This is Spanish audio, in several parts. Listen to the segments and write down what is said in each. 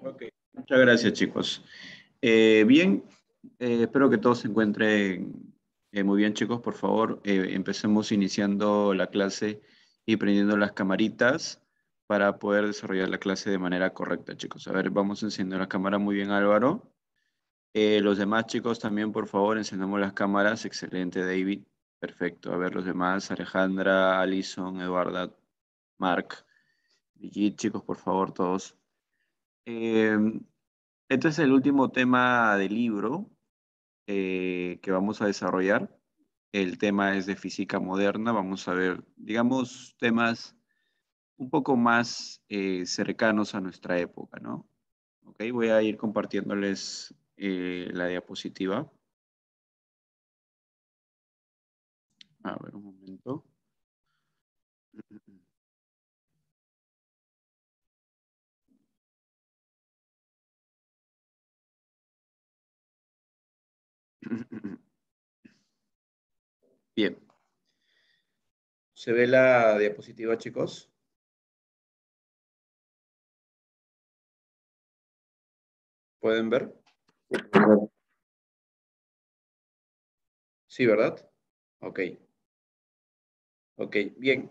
Ok, muchas gracias chicos. Eh, bien, eh, espero que todos se encuentren eh, muy bien chicos, por favor, empecemos iniciando la clase y prendiendo las camaritas para poder desarrollar la clase de manera correcta chicos. A ver, vamos encendiendo la cámara muy bien Álvaro. los demás chicos también, por favor, encendamos las cámaras. Excelente, David. Perfecto. A ver, los demás, Alejandra, Alison, Eduarda, Mark. Y chicos, por favor, todos. Eh, este es el último tema del libro eh, que vamos a desarrollar. El tema es de física moderna. Vamos a ver, digamos, temas un poco más eh, cercanos a nuestra época, ¿no? Ok, voy a ir compartiéndoles eh, la diapositiva. A ver, un momento. Bien. ¿Se ve la diapositiva, chicos? ¿Pueden ver? Sí, ¿verdad? Ok. Ok, bien.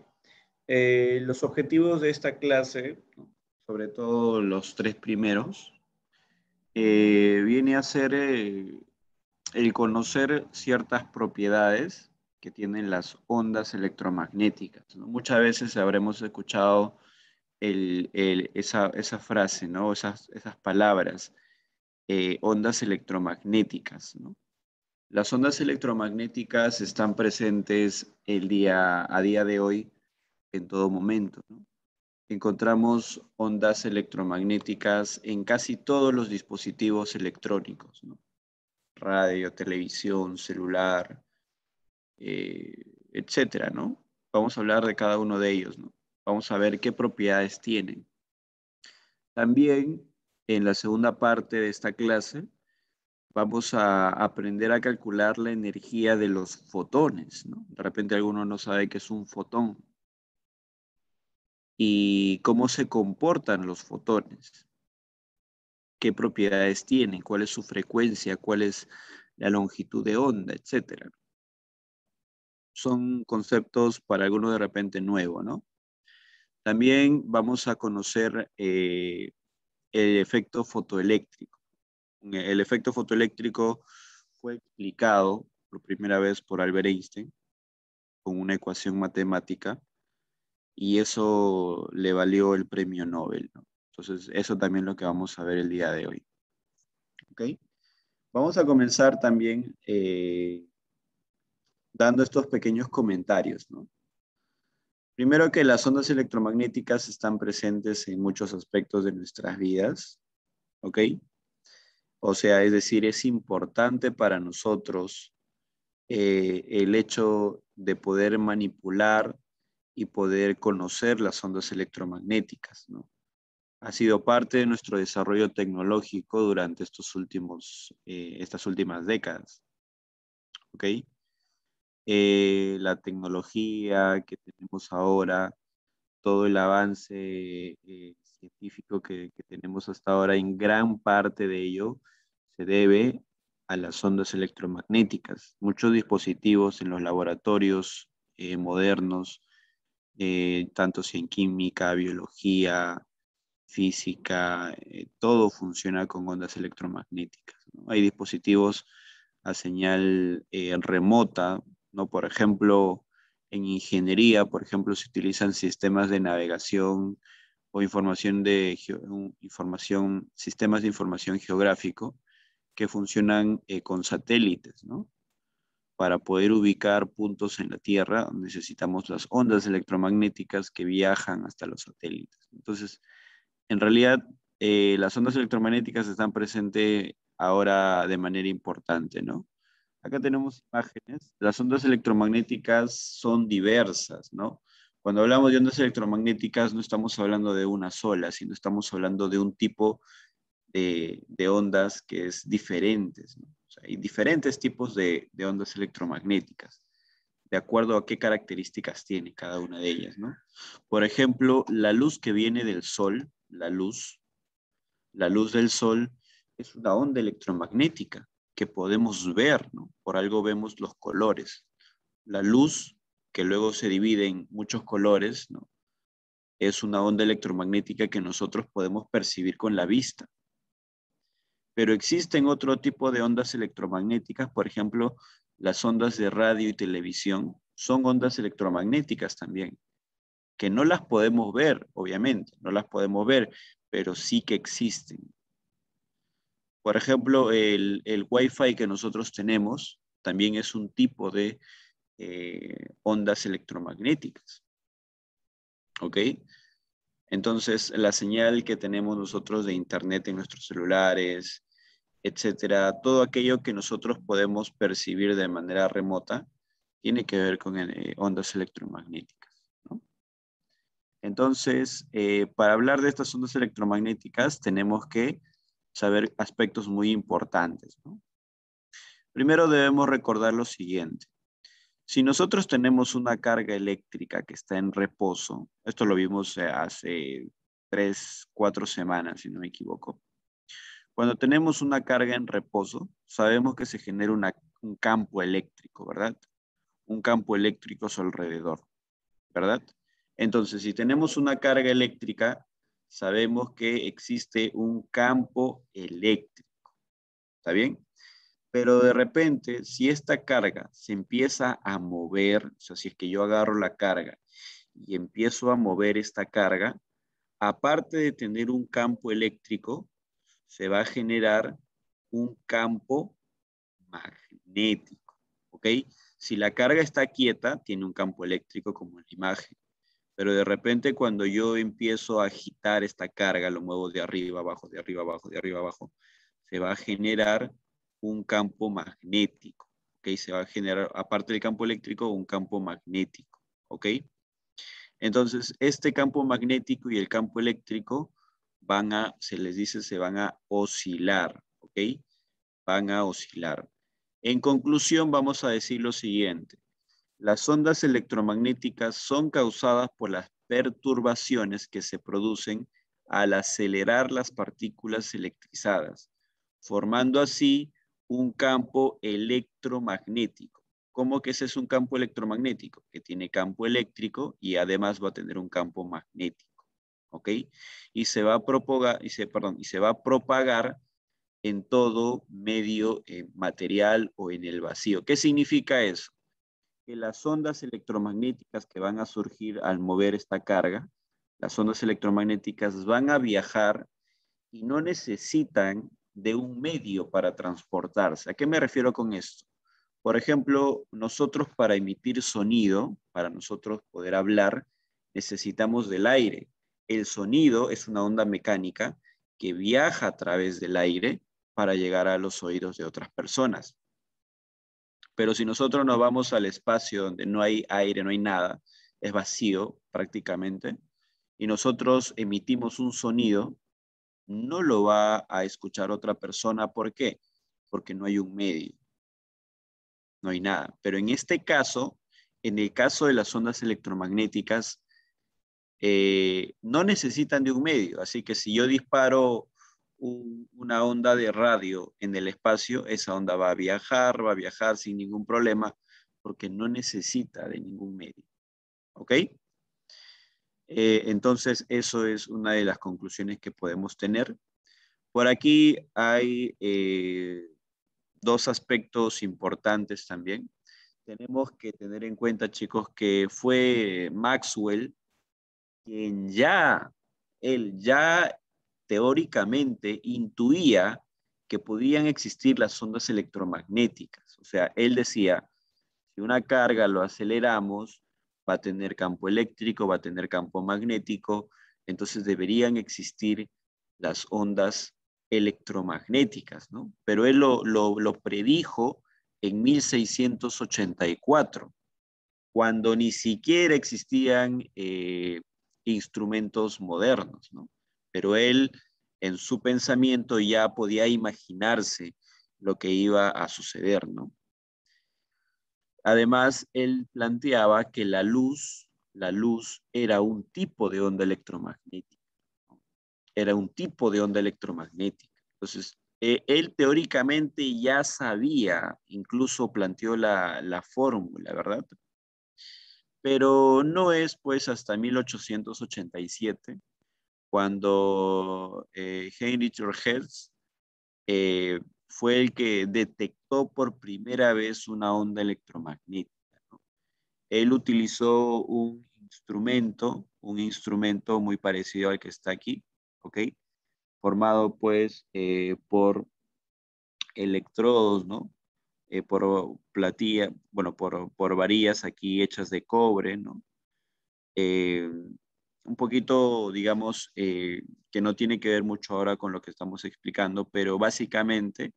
Eh, los objetivos de esta clase, sobre todo los tres primeros, eh, viene a ser eh, el conocer ciertas propiedades que tienen las ondas electromagnéticas. Muchas veces habremos escuchado esa, frase, ¿no? esas, esas palabras, eh, ondas electromagnéticas. ¿no? Las ondas electromagnéticas están presentes el día, a día de hoy en todo momento. Encontramos ondas electromagnéticas en casi todos los dispositivos electrónicos radio, televisión, celular, eh, etcétera, ¿no? Vamos a hablar de cada uno de ellos, ¿no? Vamos a ver qué propiedades tienen. También en la segunda parte de esta clase vamos a aprender a calcular la energía de los fotones, ¿no? De repente alguno no sabe qué es un fotón y cómo se comportan los fotones qué propiedades tiene, cuál es su frecuencia, cuál es la longitud de onda, etc. Son conceptos para algunos de repente nuevo ¿no? También vamos a conocer eh, el efecto fotoeléctrico. El efecto fotoeléctrico fue explicado por primera vez por Albert Einstein con una ecuación matemática y eso le valió el premio Nobel. ¿no? Entonces, eso también es lo que vamos a ver el día de hoy. ¿Ok? Vamos a comenzar también eh, dando estos pequeños comentarios, ¿no? Primero que las ondas electromagnéticas están presentes en muchos aspectos de nuestras vidas, ¿ok? O sea, es decir, es importante para nosotros eh, el hecho de poder manipular y poder conocer las ondas electromagnéticas, ¿no? ha sido parte de nuestro desarrollo tecnológico durante estos últimos, eh, estas últimas décadas. ¿Ok? Eh, la tecnología que tenemos ahora, todo el avance eh, científico que, que tenemos hasta ahora, en gran parte de ello se debe a las ondas electromagnéticas. Muchos dispositivos en los laboratorios modernos, tanto si en química, biología, física, eh, todo funciona con ondas electromagnéticas. ¿no? Hay dispositivos a señal eh, remota, ¿no? Por ejemplo, en ingeniería, por ejemplo, se utilizan sistemas de navegación o información de información, sistemas de información geográfico que funcionan eh, con satélites, ¿no? Para poder ubicar puntos en la Tierra necesitamos las ondas electromagnéticas que viajan hasta los satélites. Entonces, en realidad eh, las ondas electromagnéticas están presentes ahora de manera importante, ¿no? Acá tenemos imágenes. Las ondas electromagnéticas son diversas, ¿no? Cuando hablamos de ondas electromagnéticas no estamos hablando de una sola, sino estamos hablando de un tipo de, ondas que es diferentes. ¿no? hay diferentes tipos de, de, ondas electromagnéticas, de acuerdo a qué características tiene cada una de ellas. ¿no? Por ejemplo, la luz que viene del Sol la luz, la luz del sol, es una onda electromagnética que podemos ver, Por algo vemos los colores. La luz, que luego se divide en muchos colores, ¿no? Es una onda electromagnética que nosotros podemos percibir con la vista. Pero existen otro tipo de ondas electromagnéticas, por ejemplo, las ondas de radio y televisión son ondas electromagnéticas también que no las podemos ver, obviamente, no las podemos ver, pero sí que existen. Por ejemplo, el, Wi-Fi que nosotros tenemos también es un tipo de eh, ondas electromagnéticas. ¿Ok? Entonces, la señal que tenemos nosotros de Internet en nuestros celulares, etcétera, todo aquello que nosotros podemos percibir de manera remota, tiene que ver con eh, ondas electromagnéticas. Entonces, eh, para hablar de estas ondas electromagnéticas tenemos que saber aspectos muy importantes. Primero debemos recordar lo siguiente. Si nosotros tenemos una carga eléctrica que está en reposo, esto lo vimos eh, hace tres, cuatro semanas, si no me equivoco. Cuando tenemos una carga en reposo, sabemos que se genera un campo eléctrico, ¿verdad? Un campo eléctrico a su alrededor, ¿verdad? Entonces, si tenemos una carga eléctrica, sabemos que existe un campo eléctrico. ¿Está bien? Pero de repente, si esta carga se empieza a mover, o sea, si es que yo agarro la carga y empiezo a mover esta carga, aparte de tener un campo eléctrico, se va a generar un campo magnético. ¿Ok? Si la carga está quieta, tiene un campo eléctrico como en la imagen pero de repente cuando yo empiezo a agitar esta carga, lo muevo de arriba abajo, de arriba abajo, de arriba abajo, se va a generar un campo magnético, ¿ok? Se va a generar, aparte del campo eléctrico, un campo magnético, ¿ok? Entonces, este campo magnético y el campo eléctrico van a, se les dice, se van a oscilar, ¿ok? Van a oscilar. En conclusión, vamos a decir lo siguiente. Las ondas electromagnéticas son causadas por las perturbaciones que se producen al acelerar las partículas electrizadas, formando así un campo electromagnético. ¿Cómo que ese es un campo electromagnético? Que tiene campo eléctrico y además va a tener un campo magnético. ¿Ok? Y se va a propagar, y se, perdón, y se va a propagar en todo medio material o en el vacío. ¿Qué significa eso? que las ondas electromagnéticas que van a surgir al mover esta carga, las ondas electromagnéticas van a viajar y no necesitan de un medio para transportarse. ¿A qué me refiero con esto? Por ejemplo, nosotros para emitir sonido, para nosotros poder hablar, necesitamos del aire. El sonido es una onda mecánica que viaja a través del aire para llegar a los oídos de otras personas. Pero si nosotros nos vamos al espacio donde no hay aire, no hay nada, es vacío prácticamente, y nosotros emitimos un sonido, no lo va a escuchar otra persona. ¿Por qué? Porque no hay un medio. No hay nada. Pero en este caso, en el caso de las ondas electromagnéticas, eh, no necesitan de un medio. Así que si yo disparo una onda de radio en el espacio, esa onda va a viajar, va a viajar sin ningún problema, porque no necesita de ningún medio. ¿Ok? Eh, entonces, eso es una de las conclusiones que podemos tener. Por aquí hay eh, dos aspectos importantes también. Tenemos que tener en cuenta, chicos, que fue Maxwell quien ya, él ya teóricamente intuía que podían existir las ondas electromagnéticas. O sea, él decía, si una carga lo aceleramos, va a tener campo eléctrico, va a tener campo magnético, entonces deberían existir las ondas electromagnéticas, ¿no? Pero él lo, predijo en 1684, cuando ni siquiera existían eh, instrumentos modernos, ¿no? pero él en su pensamiento ya podía imaginarse lo que iba a suceder, ¿no? Además, él planteaba que la luz, la luz era un tipo de onda electromagnética, era un tipo de onda electromagnética. Entonces, e, él teóricamente ya sabía, incluso planteó la, la fórmula, ¿verdad? Pero no es pues hasta 1887 cuando eh, Heinrich Hertz eh, fue el que detectó por primera vez una onda electromagnética. ¿no? Él utilizó un instrumento, un instrumento muy parecido al que está aquí, ¿ok? Formado pues eh, por electrodos, ¿no? por platilla, bueno, por, por varillas aquí hechas de cobre, ¿no? Eh, un poquito, digamos, eh, que no tiene que ver mucho ahora con lo que estamos explicando, pero básicamente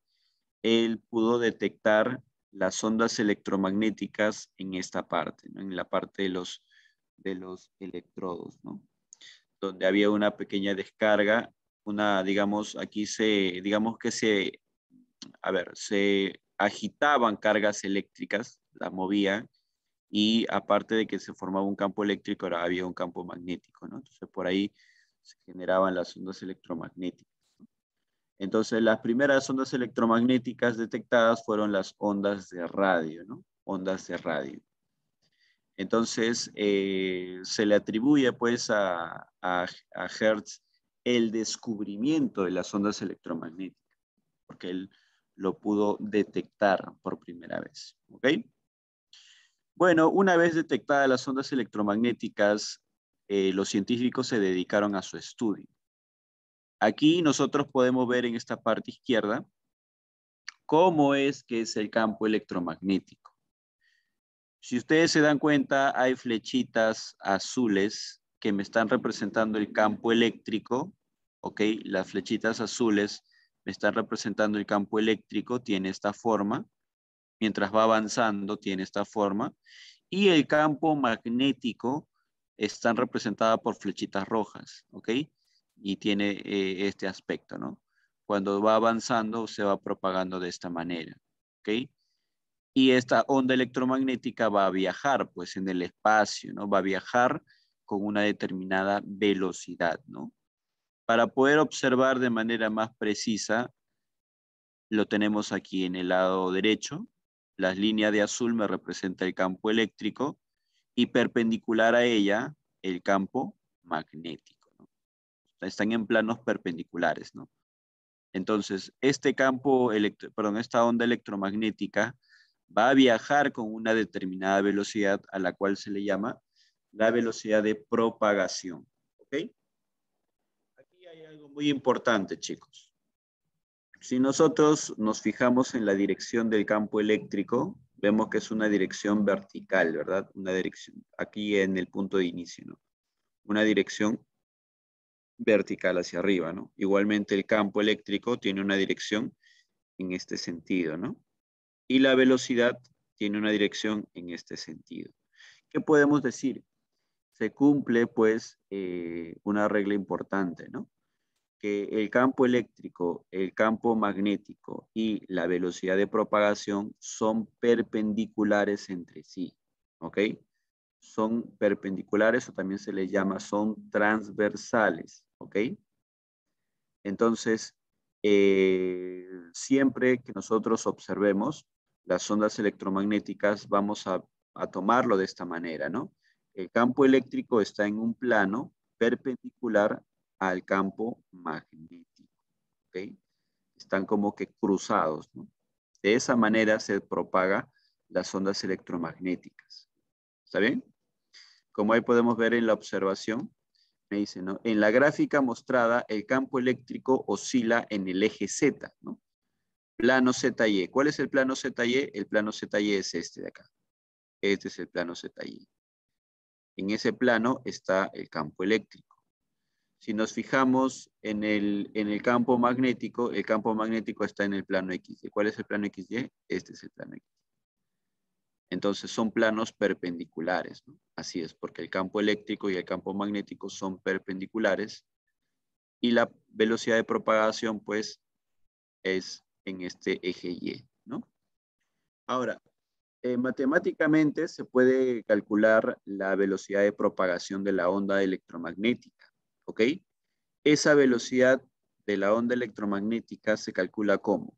él pudo detectar las ondas electromagnéticas en esta parte, en la parte de los, de los electrodos, ¿no? donde había una pequeña descarga, una, digamos, aquí se, digamos que se, a ver, se agitaban cargas eléctricas, las movía, y aparte de que se formaba un campo eléctrico, ahora había un campo magnético, ¿no? Entonces por ahí se generaban las ondas electromagnéticas. Entonces las primeras ondas electromagnéticas detectadas fueron las ondas de radio, ¿no? Ondas de radio. Entonces eh, se le atribuye pues a, a, Hertz el descubrimiento de las ondas electromagnéticas, porque él lo pudo detectar por primera vez, ¿ok? Bueno, una vez detectadas las ondas electromagnéticas, eh, los científicos se dedicaron a su estudio. Aquí nosotros podemos ver en esta parte izquierda cómo es que es el campo electromagnético. Si ustedes se dan cuenta, hay flechitas azules que me están representando el campo eléctrico, ¿ok? Las flechitas azules me están representando el campo eléctrico, tiene esta forma, mientras va avanzando, tiene esta forma. Y el campo magnético está representado por flechitas rojas, ¿ok? Y tiene eh, este aspecto, ¿no? Cuando va avanzando, se va propagando de esta manera, ¿ok? Y esta onda electromagnética va a viajar, pues, en el espacio, ¿no? Va a viajar con una determinada velocidad, ¿no? Para poder observar de manera más precisa, lo tenemos aquí en el lado derecho, la línea de azul me representa el campo eléctrico y perpendicular a ella el campo magnético. Están en planos perpendiculares, ¿no? Entonces, este campo, perdón, esta onda electromagnética va a viajar con una determinada velocidad a la cual se le llama la velocidad de propagación. Aquí hay algo muy importante, chicos. Si nosotros nos fijamos en la dirección del campo eléctrico, vemos que es una dirección vertical, ¿verdad? Una dirección, aquí en el punto de inicio, ¿no? Una dirección vertical hacia arriba, ¿no? Igualmente el campo eléctrico tiene una dirección en este sentido, ¿no? Y la velocidad tiene una dirección en este sentido. ¿Qué podemos decir? Se cumple, pues, eh, una regla importante, ¿no? que el campo eléctrico, el campo magnético y la velocidad de propagación son perpendiculares entre sí, ¿ok? Son perpendiculares o también se les llama, son transversales, ¿ok? Entonces, eh, siempre que nosotros observemos las ondas electromagnéticas, vamos a, a tomarlo de esta manera, ¿no? El campo eléctrico está en un plano perpendicular al campo magnético. Están como que cruzados. ¿no? De esa manera se propaga las ondas electromagnéticas. ¿Está bien? Como ahí podemos ver en la observación, me dice, ¿no? En la gráfica mostrada, el campo eléctrico oscila en el eje Z, ¿no? Plano ZY. E. ¿Cuál es el plano ZY? E? El plano ZY e es este de acá. Este es el plano ZY. En ese plano está el campo eléctrico. Si nos fijamos en el, en el campo magnético, el campo magnético está en el plano XY. ¿Cuál es el plano XY? Este es el plano XY. Entonces son planos perpendiculares. Así es, porque el campo eléctrico y el campo magnético son perpendiculares y la velocidad de propagación pues es en este eje Y. ¿no? Ahora, eh, matemáticamente se puede calcular la velocidad de propagación de la onda electromagnética. ¿ok? Esa velocidad de la onda electromagnética se calcula como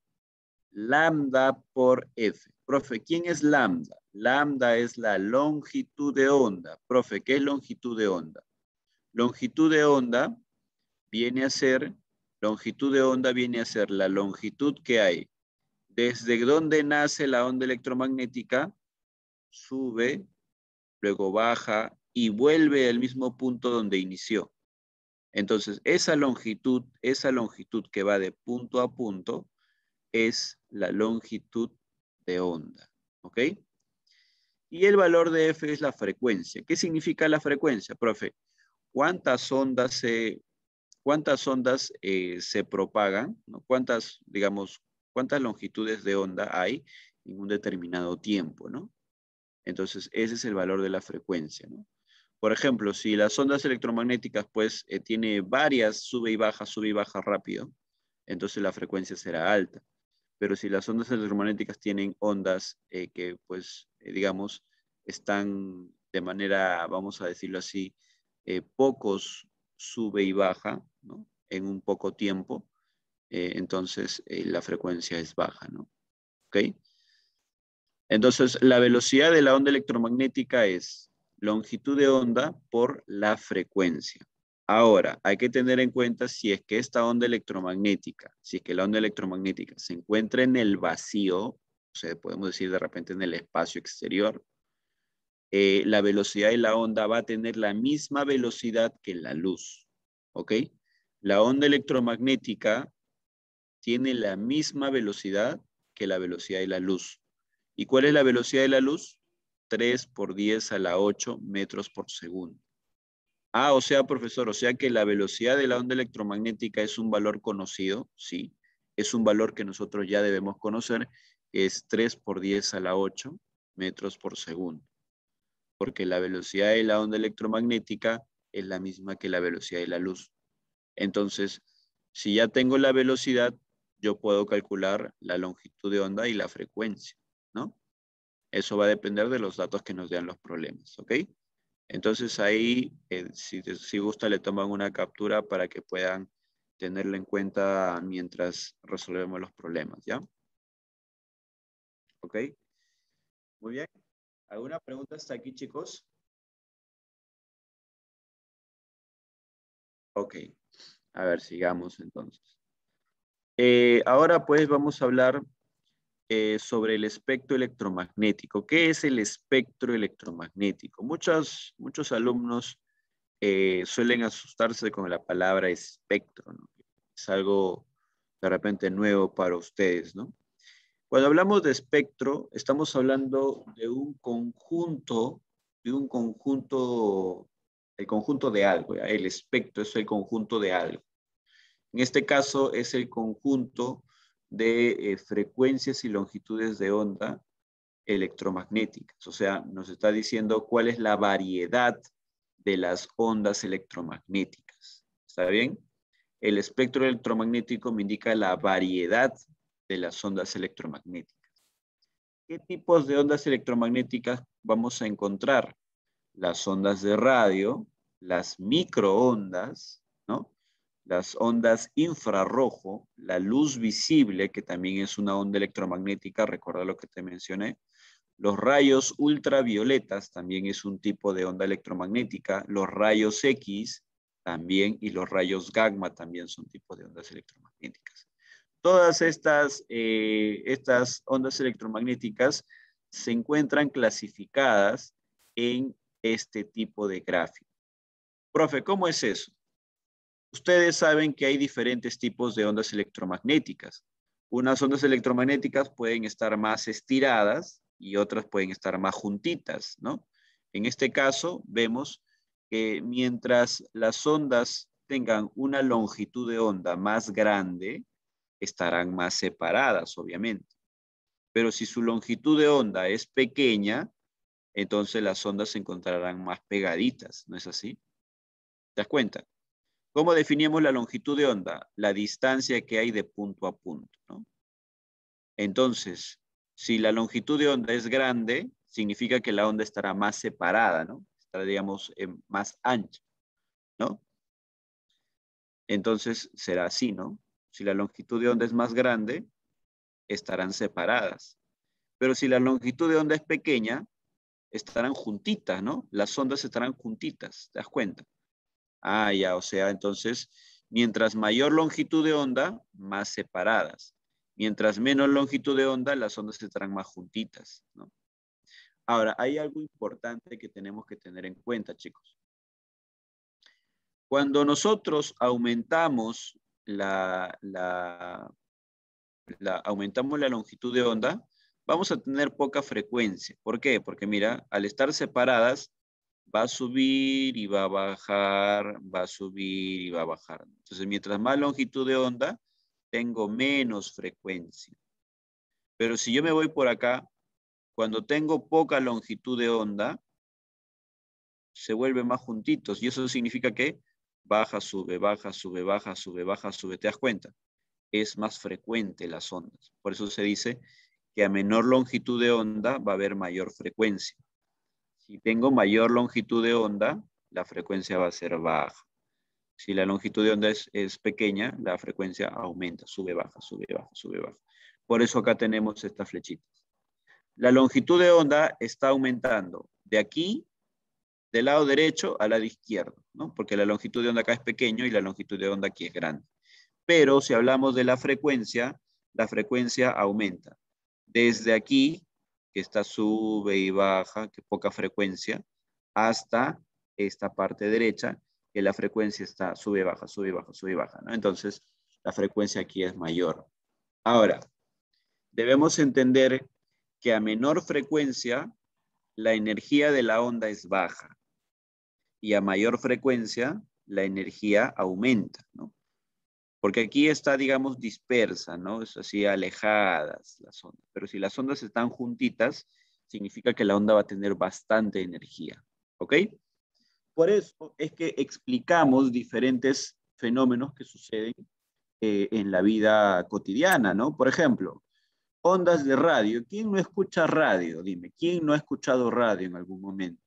lambda por F. Profe, ¿quién es lambda? Lambda es la longitud de onda. Profe, ¿qué es longitud de onda? Longitud de onda viene a ser, longitud de onda viene a ser la longitud que hay desde donde nace la onda electromagnética, sube, luego baja y vuelve al mismo punto donde inició. Entonces, esa longitud, esa longitud que va de punto a punto es la longitud de onda. ¿Ok? Y el valor de F es la frecuencia. ¿Qué significa la frecuencia, profe? ¿Cuántas ondas se, cuántas ondas, eh, se propagan? ¿Cuántas, digamos, cuántas longitudes de onda hay en un determinado tiempo, ¿no? Entonces, ese es el valor de la frecuencia, ¿no? Por ejemplo, si las ondas electromagnéticas, pues, eh, tiene varias, sube y baja, sube y baja rápido, entonces la frecuencia será alta. Pero si las ondas electromagnéticas tienen ondas eh, que, pues, eh, digamos, están de manera, vamos a decirlo así, pocos sube y baja, En un poco tiempo, entonces la frecuencia es baja, ¿Ok? Entonces, la velocidad de la onda electromagnética es longitud de onda por la frecuencia. Ahora, hay que tener en cuenta si es que esta onda electromagnética, si es que la onda electromagnética se encuentra en el vacío, o sea, podemos decir de repente en el espacio exterior, eh, la velocidad de la onda va a tener la misma velocidad que la luz, ¿ok? La onda electromagnética tiene la misma velocidad que la velocidad de la luz. ¿Y cuál es la velocidad de la luz? 3 por 10 a la 8 metros por segundo. Ah, o sea, profesor, o sea que la velocidad de la onda electromagnética es un valor conocido, sí, es un valor que nosotros ya debemos conocer, es 3 por 10 a la 8 metros por segundo, porque la velocidad de la onda electromagnética es la misma que la velocidad de la luz. Entonces, si ya tengo la velocidad, yo puedo calcular la longitud de onda y la frecuencia, ¿no? Eso va a depender de los datos que nos den los problemas, ¿ok? Entonces ahí, eh, si, gusta, le toman una captura para que puedan tenerla en cuenta mientras resolvemos los problemas, ¿ya? ¿Ok? Muy bien. ¿Alguna pregunta hasta aquí, chicos? Ok. A ver, sigamos entonces. Eh, ahora pues vamos a hablar eh, sobre el espectro electromagnético. ¿Qué es el espectro electromagnético? Muchos, muchos alumnos eh, suelen asustarse con la palabra espectro. Es algo de repente nuevo para ustedes, Cuando hablamos de espectro, estamos hablando de un conjunto, de un conjunto, el conjunto de algo, el espectro es el conjunto de algo. En este caso es el conjunto de eh, frecuencias y longitudes de onda electromagnéticas. O sea, nos está diciendo cuál es la variedad de las ondas electromagnéticas. ¿Está bien? El espectro electromagnético me indica la variedad de las ondas electromagnéticas. ¿Qué tipos de ondas electromagnéticas vamos a encontrar? Las ondas de radio, las microondas, las ondas infrarrojo, la luz visible, que también es una onda electromagnética, recuerda lo que te mencioné, los rayos ultravioletas también es un tipo de onda electromagnética, los rayos X también y los rayos gamma también son tipos de ondas electromagnéticas. Todas estas, eh, estas ondas electromagnéticas se encuentran clasificadas en este tipo de gráfico. Profe, ¿cómo es eso? Ustedes saben que hay diferentes tipos de ondas electromagnéticas. Unas ondas electromagnéticas pueden estar más estiradas y otras pueden estar más juntitas, ¿no? En este caso, vemos que mientras las ondas tengan una longitud de onda más grande, estarán más separadas, obviamente. Pero si su longitud de onda es pequeña, entonces las ondas se encontrarán más pegaditas, ¿no es así? ¿Te das cuenta? ¿Cómo definimos la longitud de onda? La distancia que hay de punto a punto. ¿no? Entonces, si la longitud de onda es grande, significa que la onda estará más separada, ¿no? Estará, digamos, más ancha, ¿no? Entonces será así, ¿no? Si la longitud de onda es más grande, estarán separadas. Pero si la longitud de onda es pequeña, estarán juntitas, ¿no? Las ondas estarán juntitas, ¿te das cuenta? Ah, ya, o sea, entonces, mientras mayor longitud de onda, más separadas. Mientras menos longitud de onda, las ondas estarán más juntitas, ¿no? Ahora, hay algo importante que tenemos que tener en cuenta, chicos. Cuando nosotros aumentamos la, la, la, aumentamos la longitud de onda, vamos a tener poca frecuencia. ¿Por qué? Porque mira, al estar separadas, va a subir y va a bajar, va a subir y va a bajar. Entonces, mientras más longitud de onda, tengo menos frecuencia. Pero si yo me voy por acá, cuando tengo poca longitud de onda, se vuelven más juntitos. Y eso significa que baja, sube, baja, sube, baja, sube, baja, sube. ¿Te das cuenta? Es más frecuente las ondas. Por eso se dice que a menor longitud de onda va a haber mayor frecuencia. Si tengo mayor longitud de onda, la frecuencia va a ser baja. Si la longitud de onda es, pequeña, la frecuencia aumenta, sube, baja, sube, baja, sube, baja. Por eso acá tenemos estas flechitas. La longitud de onda está aumentando de aquí, del lado derecho al lado izquierdo, porque la longitud de onda acá es pequeña y la longitud de onda aquí es grande. Pero si hablamos de la frecuencia, la frecuencia aumenta. Desde aquí que está sube y baja, que poca frecuencia, hasta esta parte derecha, que la frecuencia está sube y baja, sube y baja, sube y baja, ¿no? Entonces, la frecuencia aquí es mayor. Ahora, debemos entender que a menor frecuencia, la energía de la onda es baja. Y a mayor frecuencia, la energía aumenta, ¿no? Porque aquí está, digamos, dispersa, ¿no? Es así, alejadas las ondas. Pero si las ondas están juntitas, significa que la onda va a tener bastante energía, ¿ok? Por eso es que explicamos diferentes fenómenos que suceden eh, en la vida cotidiana, ¿no? Por ejemplo, ondas de radio. ¿Quién no escucha radio? Dime, ¿quién no ha escuchado radio en algún momento?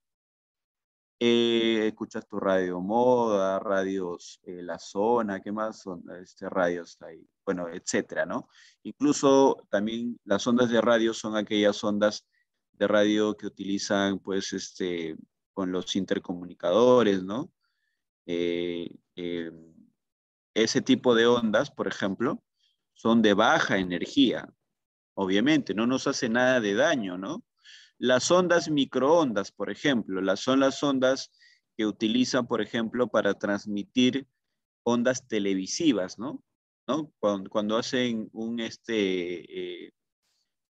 Eh, escuchas tu radio moda, radios eh, La Zona, ¿qué más son? Este, radios ahí, bueno, etcétera, ¿no? Incluso también las ondas de radio son aquellas ondas de radio que utilizan, pues, este, con los intercomunicadores, ¿no? Eh, ese tipo de ondas, por ejemplo, son de baja energía, obviamente, no nos hace nada de daño, ¿no? Las ondas microondas, por ejemplo, las son las ondas que utilizan, por ejemplo, para transmitir ondas televisivas, ¿no? Cuando, hacen un, este, eh,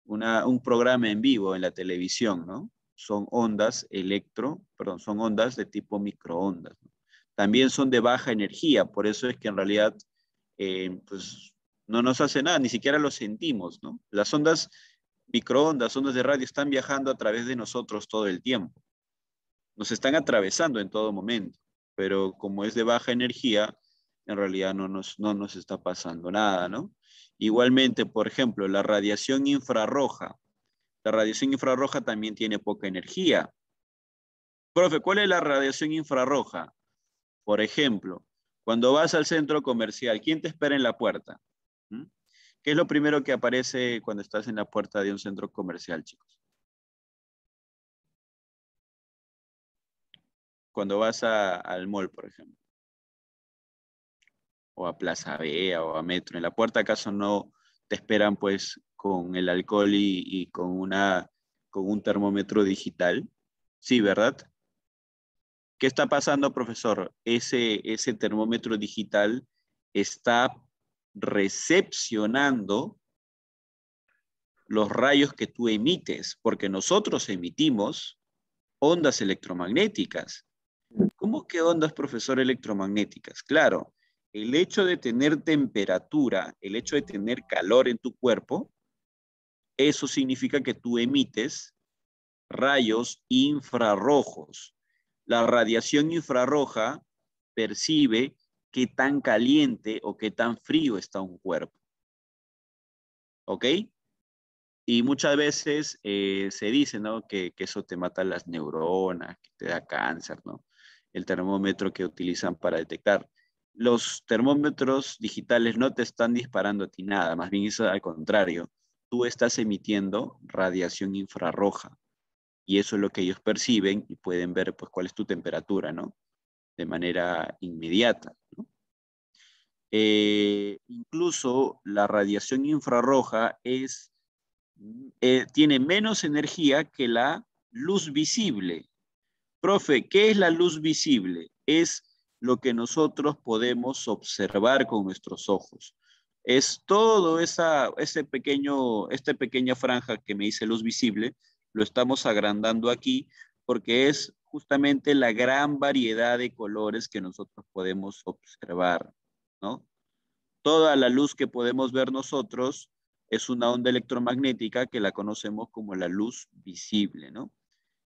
un programa en vivo en la televisión, ¿no? Son ondas electro, perdón, son ondas de tipo microondas. También son de baja energía, por eso es que en realidad, eh, pues, no nos hace nada, ni siquiera lo sentimos, ¿no? Las ondas microondas, ondas de radio están viajando a través de nosotros todo el tiempo. Nos están atravesando en todo momento, pero como es de baja energía, en realidad no nos, está pasando nada, ¿no? Igualmente, por ejemplo, la radiación infrarroja. La radiación infrarroja también tiene poca energía. Profe, ¿cuál es la radiación infrarroja? Por ejemplo, cuando vas al centro comercial, ¿quién te espera en la puerta? ¿Qué es lo primero que aparece cuando estás en la puerta de un centro comercial, chicos? Cuando vas al mall, por ejemplo. O a Plaza B, o a Metro. ¿En la puerta acaso no te esperan pues con el alcohol y, con, una, con un termómetro digital? Sí, ¿verdad? ¿Qué está pasando, profesor? Ese, ese termómetro digital está recepcionando los rayos que tú emites, porque nosotros emitimos ondas electromagnéticas. ¿Cómo que ondas, profesor, electromagnéticas? Claro, el hecho de tener temperatura, el hecho de tener calor en tu cuerpo, eso significa que tú emites rayos infrarrojos. La radiación infrarroja percibe qué tan caliente o qué tan frío está un cuerpo. ¿Ok? Y muchas veces eh, se dice, ¿no? Que, eso te mata las neuronas, que te da cáncer, ¿no? El termómetro que utilizan para detectar. Los termómetros digitales no te están disparando a ti nada, más bien eso al contrario. Tú estás emitiendo radiación infrarroja y eso es lo que ellos perciben y pueden ver, pues, cuál es tu temperatura, ¿no? de manera inmediata. Eh, incluso la radiación infrarroja es, eh, tiene menos energía que la luz visible. Profe, ¿qué es la luz visible? Es lo que nosotros podemos observar con nuestros ojos. Es todo esa, pequeño, esta pequeña franja que me dice luz visible, lo estamos agrandando aquí porque es justamente la gran variedad de colores que nosotros podemos observar, ¿no? Toda la luz que podemos ver nosotros es una onda electromagnética que la conocemos como la luz visible, ¿no?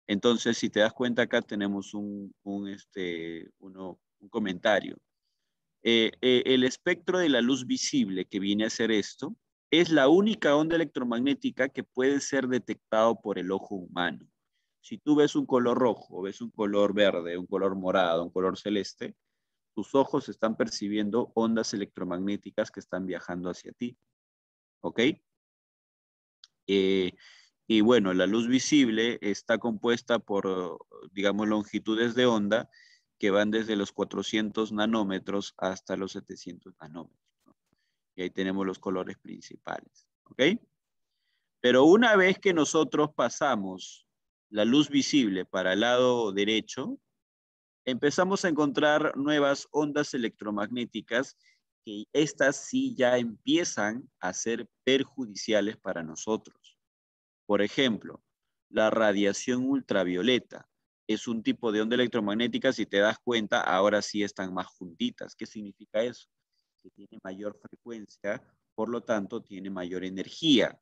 Entonces, si te das cuenta, acá tenemos un, este, un comentario. Eh, eh, el espectro de la luz visible que viene a ser esto es la única onda electromagnética que puede ser detectado por el ojo humano. Si tú ves un color rojo, ves un color verde, un color morado, un color celeste, tus ojos están percibiendo ondas electromagnéticas que están viajando hacia ti. ¿Ok? Eh, y bueno, la luz visible está compuesta por, digamos, longitudes de onda que van desde los 400 nanómetros hasta los 700 nanómetros. Y ahí tenemos los colores principales. ¿Ok? Pero una vez que nosotros pasamos la luz visible para el lado derecho, empezamos a encontrar nuevas ondas electromagnéticas que estas sí ya empiezan a ser perjudiciales para nosotros. Por ejemplo, la radiación ultravioleta es un tipo de onda electromagnética, si te das cuenta, ahora sí están más juntitas. ¿Qué significa eso? Que tiene mayor frecuencia, por lo tanto, tiene mayor energía.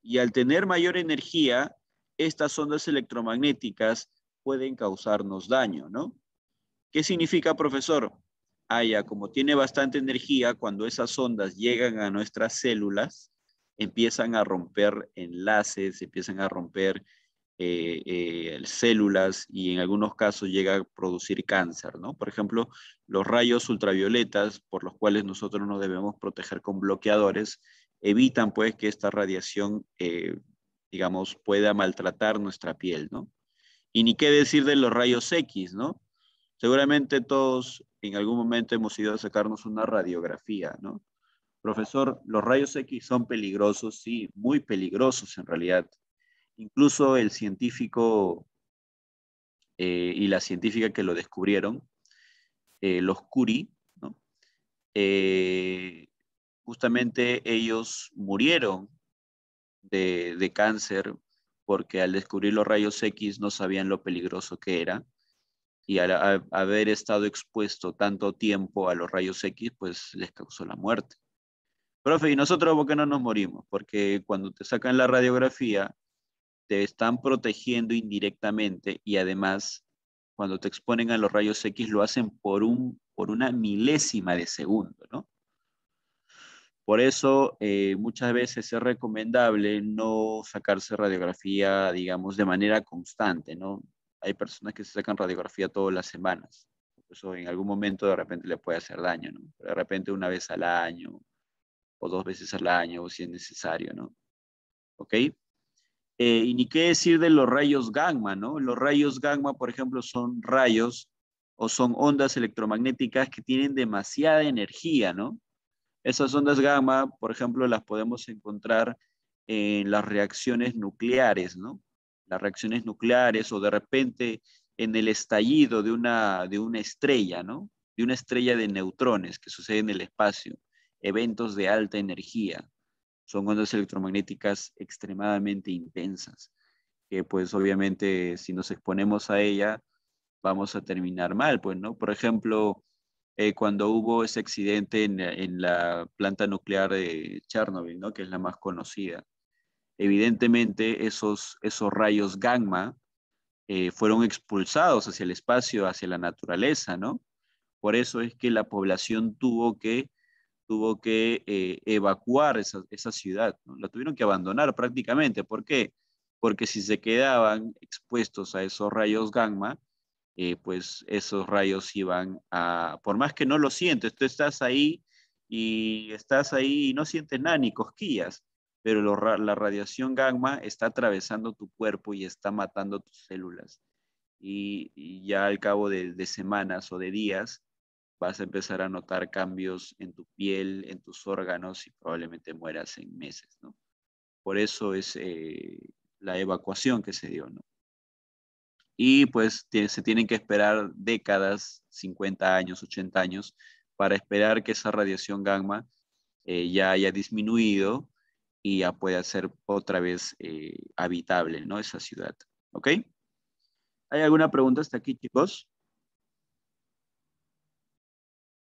Y al tener mayor energía, estas ondas electromagnéticas pueden causarnos daño, ¿no? ¿Qué significa, profesor? Ah, como tiene bastante energía, cuando esas ondas llegan a nuestras células, empiezan a romper enlaces, empiezan a romper eh, eh, células y en algunos casos llega a producir cáncer, ¿no? Por ejemplo, los rayos ultravioletas, por los cuales nosotros nos debemos proteger con bloqueadores, evitan pues que esta radiación eh, digamos, pueda maltratar nuestra piel, ¿no? Y ni qué decir de los rayos X, ¿no? Seguramente todos en algún momento hemos ido a sacarnos una radiografía, ¿no? Profesor, los rayos X son peligrosos, sí, muy peligrosos en realidad. Incluso el científico eh, y la científica que lo descubrieron, eh, los Curi, eh, justamente ellos murieron de, cáncer porque al descubrir los rayos X no sabían lo peligroso que era y al haber estado expuesto tanto tiempo a los rayos X, pues les causó la muerte. Profe, ¿y nosotros por qué no nos morimos? Porque cuando te sacan la radiografía, te están protegiendo indirectamente y además cuando te exponen a los rayos X lo hacen por, un, por una milésima de segundo, ¿no? Por eso eh, muchas veces es recomendable no sacarse radiografía, digamos, de manera constante, ¿no? Hay personas que se sacan radiografía todas las semanas. Eso en algún momento de repente le puede hacer daño, ¿no? de repente una vez al año o dos veces al año si es necesario, ¿no? ¿Ok? Eh, y ni qué decir de los rayos gamma, ¿no? Los rayos gamma, por ejemplo, son rayos o son ondas electromagnéticas que tienen demasiada energía, ¿no? Esas ondas gamma, por ejemplo, las podemos encontrar en las reacciones nucleares, ¿no? Las reacciones nucleares o de repente en el estallido de una, de una estrella, ¿no? De una estrella de neutrones que sucede en el espacio, eventos de alta energía. Son ondas electromagnéticas extremadamente intensas, que pues obviamente si nos exponemos a ella vamos a terminar mal, pues, ¿no? Por ejemplo, eh, cuando hubo ese accidente en, en la planta nuclear de Chernobyl, ¿no? que es la más conocida. Evidentemente, esos, esos rayos gamma eh, fueron expulsados hacia el espacio, hacia la naturaleza, ¿no? Por eso es que la población tuvo que, tuvo que eh, evacuar esa, esa ciudad, la tuvieron que abandonar prácticamente. ¿Por qué? Porque si se quedaban expuestos a esos rayos gamma, eh, pues esos rayos iban a, por más que no lo sientes, tú estás ahí y estás ahí y no sientes nada ni cosquillas, pero la radiación gamma está atravesando tu cuerpo y está matando tus células. Y, ya al cabo de, semanas o de días vas a empezar a notar cambios en tu piel, en tus órganos y probablemente mueras en meses, ¿no? Por eso es eh, la evacuación que se dio, ¿no? y pues se tienen que esperar décadas, 50 años, 80 años, para esperar que esa radiación gamma eh, ya haya disminuido y ya pueda ser otra vez eh, habitable, ¿no? Esa ciudad, ¿ok? ¿Hay alguna pregunta hasta aquí, chicos?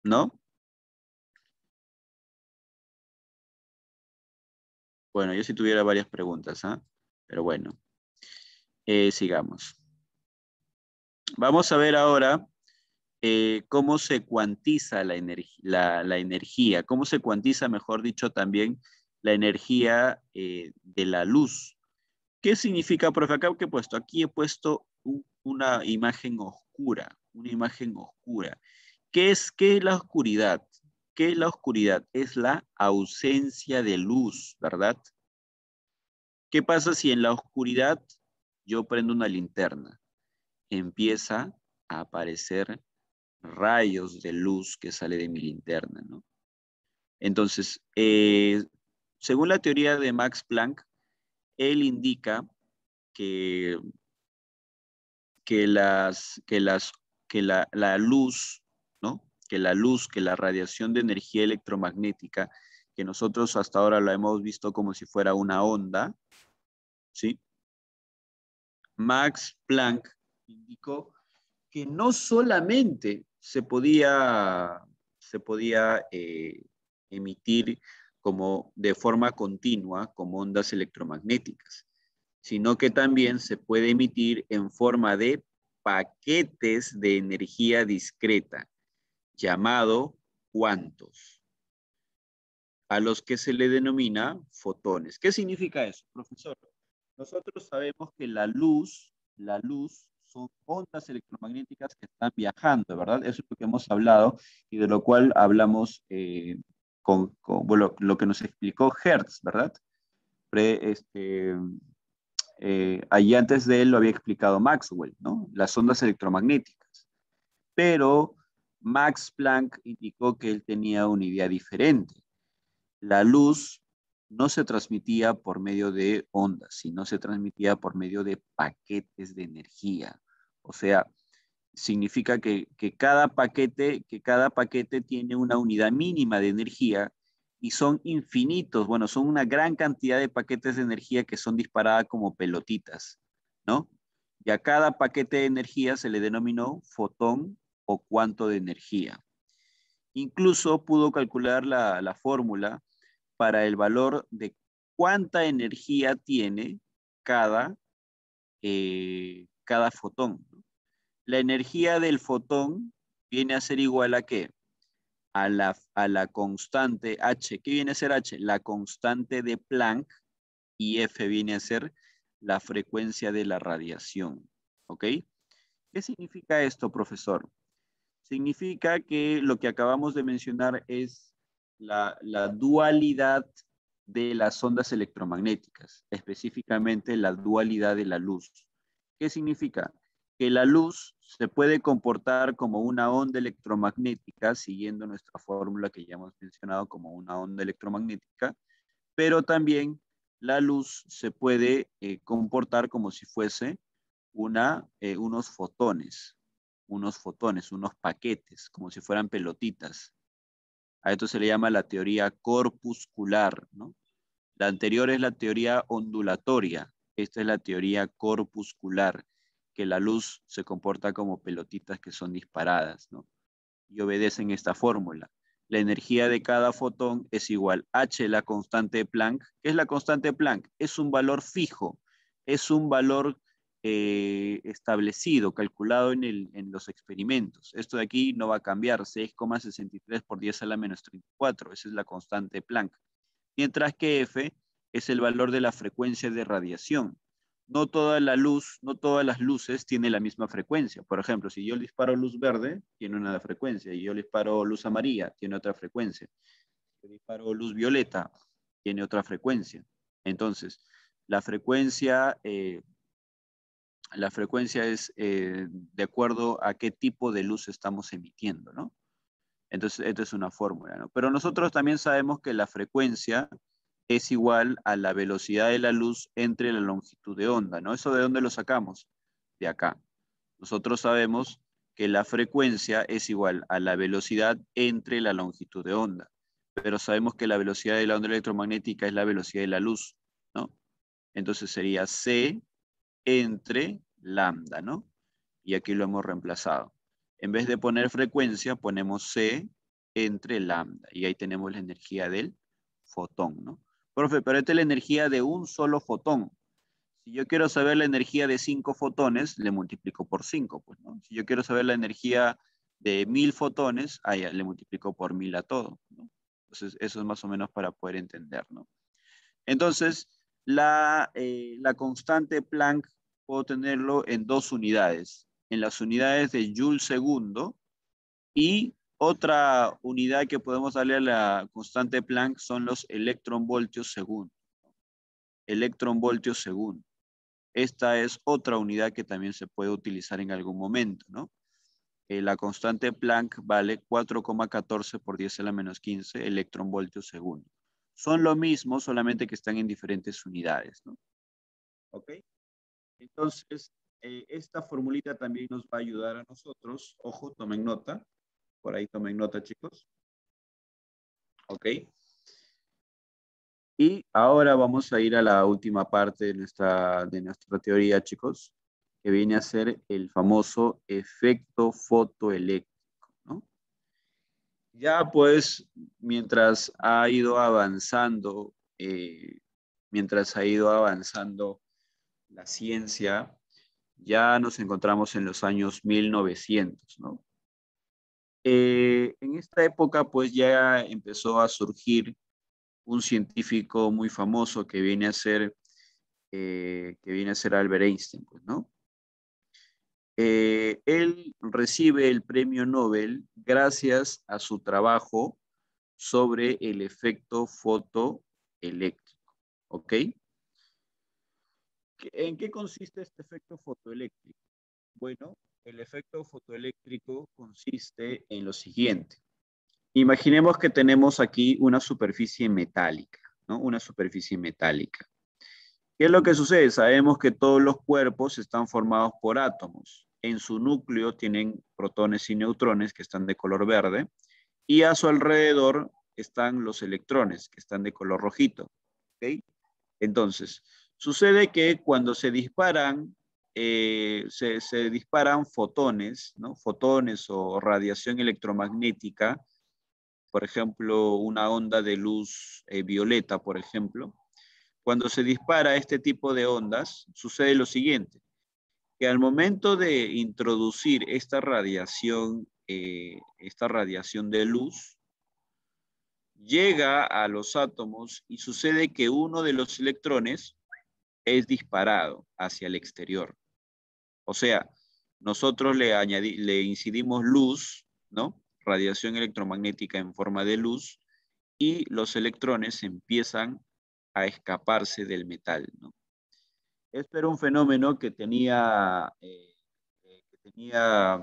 ¿No? Bueno, yo sí tuviera varias preguntas, ¿ah? Pero bueno, eh, sigamos. Vamos a ver ahora eh, cómo se cuantiza la, energía, cómo se cuantiza, mejor dicho, también la energía eh, de la luz. ¿Qué significa, profe? Acá que he puesto, aquí he puesto una imagen oscura, una imagen oscura. ¿Qué es, qué es la oscuridad? ¿Qué es la oscuridad? Es la ausencia de luz, ¿verdad? ¿Qué pasa si en la oscuridad yo prendo una linterna? empieza a aparecer rayos de luz que sale de mi linterna, ¿no? Entonces, eh, según la teoría de Max Planck, él indica que, que, las, que, las, que la, luz, ¿no? que la luz, que la radiación de energía electromagnética, que nosotros hasta ahora la hemos visto como si fuera una onda, ¿sí? Max Planck indicó que no solamente se podía, se podía eh, emitir como de forma continua como ondas electromagnéticas, sino que también se puede emitir en forma de paquetes de energía discreta, llamado cuantos, a los que se le denomina fotones. ¿Qué significa eso, profesor? Nosotros sabemos que la luz, la luz son ondas electromagnéticas que están viajando, ¿verdad? Eso es lo que hemos hablado y de lo cual hablamos eh, con, bueno, lo que nos explicó Hertz, ¿verdad? este, eh, allí antes de él lo había explicado Maxwell, ¿no? Las ondas electromagnéticas. Pero Max Planck indicó que él tenía una idea diferente. La luz no se transmitía por medio de ondas, sino se transmitía por medio de paquetes de energía. O sea, significa que, cada, paquete, que cada paquete tiene una unidad mínima de energía y son infinitos, bueno, son una gran cantidad de paquetes de energía que son disparadas como pelotitas, ¿no? Y a cada paquete de energía se le denominó fotón o cuánto de energía. Incluso pudo calcular la fórmula para el valor de cuánta energía tiene cada, eh, cada fotón. La energía del fotón viene a ser igual a qué? A la, a la constante H. ¿Qué viene a ser H? La constante de Planck y F viene a ser la frecuencia de la radiación. ¿Ok? ¿Qué significa esto, profesor? Significa que lo que acabamos de mencionar es la, dualidad de las ondas electromagnéticas, específicamente la dualidad de la luz. ¿Qué significa? Que la luz se puede comportar como una onda electromagnética, siguiendo nuestra fórmula que ya hemos mencionado como una onda electromagnética, pero también la luz se puede eh, comportar como si fuese eh, unos fotones, unos fotones, unos paquetes, como si fueran pelotitas. A esto se le llama la teoría corpuscular, La anterior es la teoría ondulatoria, esta es la teoría corpuscular, que la luz se comporta como pelotitas que son disparadas, ¿no? Y obedecen esta fórmula. La energía de cada fotón es igual a h, la constante de Planck. ¿Qué es la constante de Planck? Es un valor fijo, es un valor eh, establecido, calculado en, los experimentos. Esto de aquí no va a cambiar, 6,63 por 10 a la menos 34, esa es la constante Planck. Mientras que F es el valor de la frecuencia de radiación. No toda la luz, no todas las luces tienen la misma frecuencia. Por ejemplo, si yo disparo luz verde, tiene una frecuencia, y yo disparo luz amarilla, tiene otra frecuencia. Si yo disparo luz violeta, tiene otra frecuencia. Entonces, la frecuencia eh, la frecuencia es eh, de acuerdo a qué tipo de luz estamos emitiendo, ¿no? Entonces, esta es una fórmula, ¿no? Pero nosotros también sabemos que la frecuencia es igual a la velocidad de la luz entre la longitud de onda, ¿no? ¿Eso de dónde lo sacamos? De acá. Nosotros sabemos que la frecuencia es igual a la velocidad entre la longitud de onda, pero sabemos que la velocidad de la onda electromagnética es la velocidad de la luz, ¿no? Entonces sería C entre lambda, ¿no? Y aquí lo hemos reemplazado. En vez de poner frecuencia, ponemos C entre lambda. Y ahí tenemos la energía del fotón, ¿no? Profe, pero esta es la energía de un solo fotón. Si yo quiero saber la energía de cinco fotones, le multiplico por cinco. pues, ¿no? Si yo quiero saber la energía de mil fotones, ahí le multiplico por mil a todo, ¿no? Entonces, eso es más o menos para poder entender, ¿no? Entonces, la eh, constante Planck puedo tenerlo en dos unidades, en las unidades de joule segundo y otra unidad que podemos darle a la constante Planck son los electronvoltios segundo. Electronvoltios segundo. Esta es otra unidad que también se puede utilizar en algún momento, ¿no? Eh, la constante Planck vale 4,14 por 10 a la menos 15 electronvoltios segundo. Son lo mismo, solamente que están en diferentes unidades, ¿no? ¿Ok? Entonces, eh, esta formulita también nos va a ayudar a nosotros. Ojo, tomen nota. Por ahí tomen nota, chicos. ¿Ok? Y ahora vamos a ir a la última parte de nuestra, de nuestra teoría, chicos, que viene a ser el famoso efecto fotoeléctrico. Ya pues, mientras ha ido avanzando, eh, mientras ha ido avanzando la ciencia, ya nos encontramos en los años 1900, ¿no? Eh, en esta época, pues ya empezó a surgir un científico muy famoso que viene a ser, eh, que viene a ser Albert Einstein, pues, ¿no? Eh, él recibe el premio Nobel gracias a su trabajo sobre el efecto fotoeléctrico, ¿ok? ¿En qué consiste este efecto fotoeléctrico? Bueno, el efecto fotoeléctrico consiste en lo siguiente. Imaginemos que tenemos aquí una superficie metálica, ¿no? Una superficie metálica. ¿Qué es lo que sucede? Sabemos que todos los cuerpos están formados por átomos. En su núcleo tienen protones y neutrones que están de color verde y a su alrededor están los electrones que están de color rojito. ¿okay? Entonces, Sucede que cuando se disparan, eh, se, disparan fotones, fotones o radiación electromagnética, por ejemplo, una onda de luz eh, violeta, por ejemplo, cuando se dispara este tipo de ondas, sucede lo siguiente, que al momento de introducir esta radiación, eh, esta radiación de luz, llega a los átomos y sucede que uno de los electrones es disparado hacia el exterior. O sea, nosotros le, le incidimos luz, ¿no? Radiación electromagnética en forma de luz y los electrones empiezan a escaparse del metal, ¿no? era un fenómeno que tenía, eh, eh, que tenía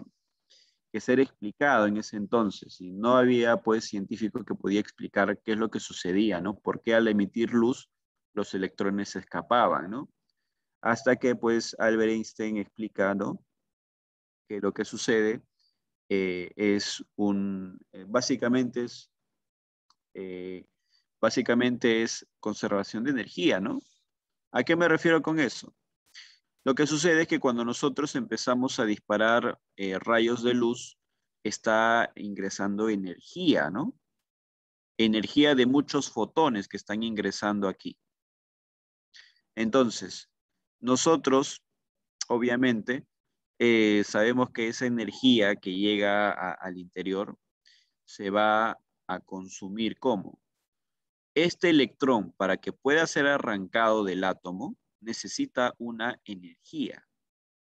que ser explicado en ese entonces y no había pues científico que podía explicar qué es lo que sucedía, ¿no? ¿Por qué al emitir luz los electrones se escapaban, ¿no? Hasta que pues Albert Einstein explica, ¿no? Que lo que sucede eh, es un, eh, básicamente es, eh, básicamente es conservación de energía, ¿no? ¿A qué me refiero con eso? Lo que sucede es que cuando nosotros empezamos a disparar rayos de luz, está ingresando energía, ¿no? Energía de muchos fotones que están ingresando aquí. Entonces, nosotros, obviamente, eh, sabemos que esa energía que llega al interior se va a consumir como este electrón, para que pueda ser arrancado del átomo, necesita una energía,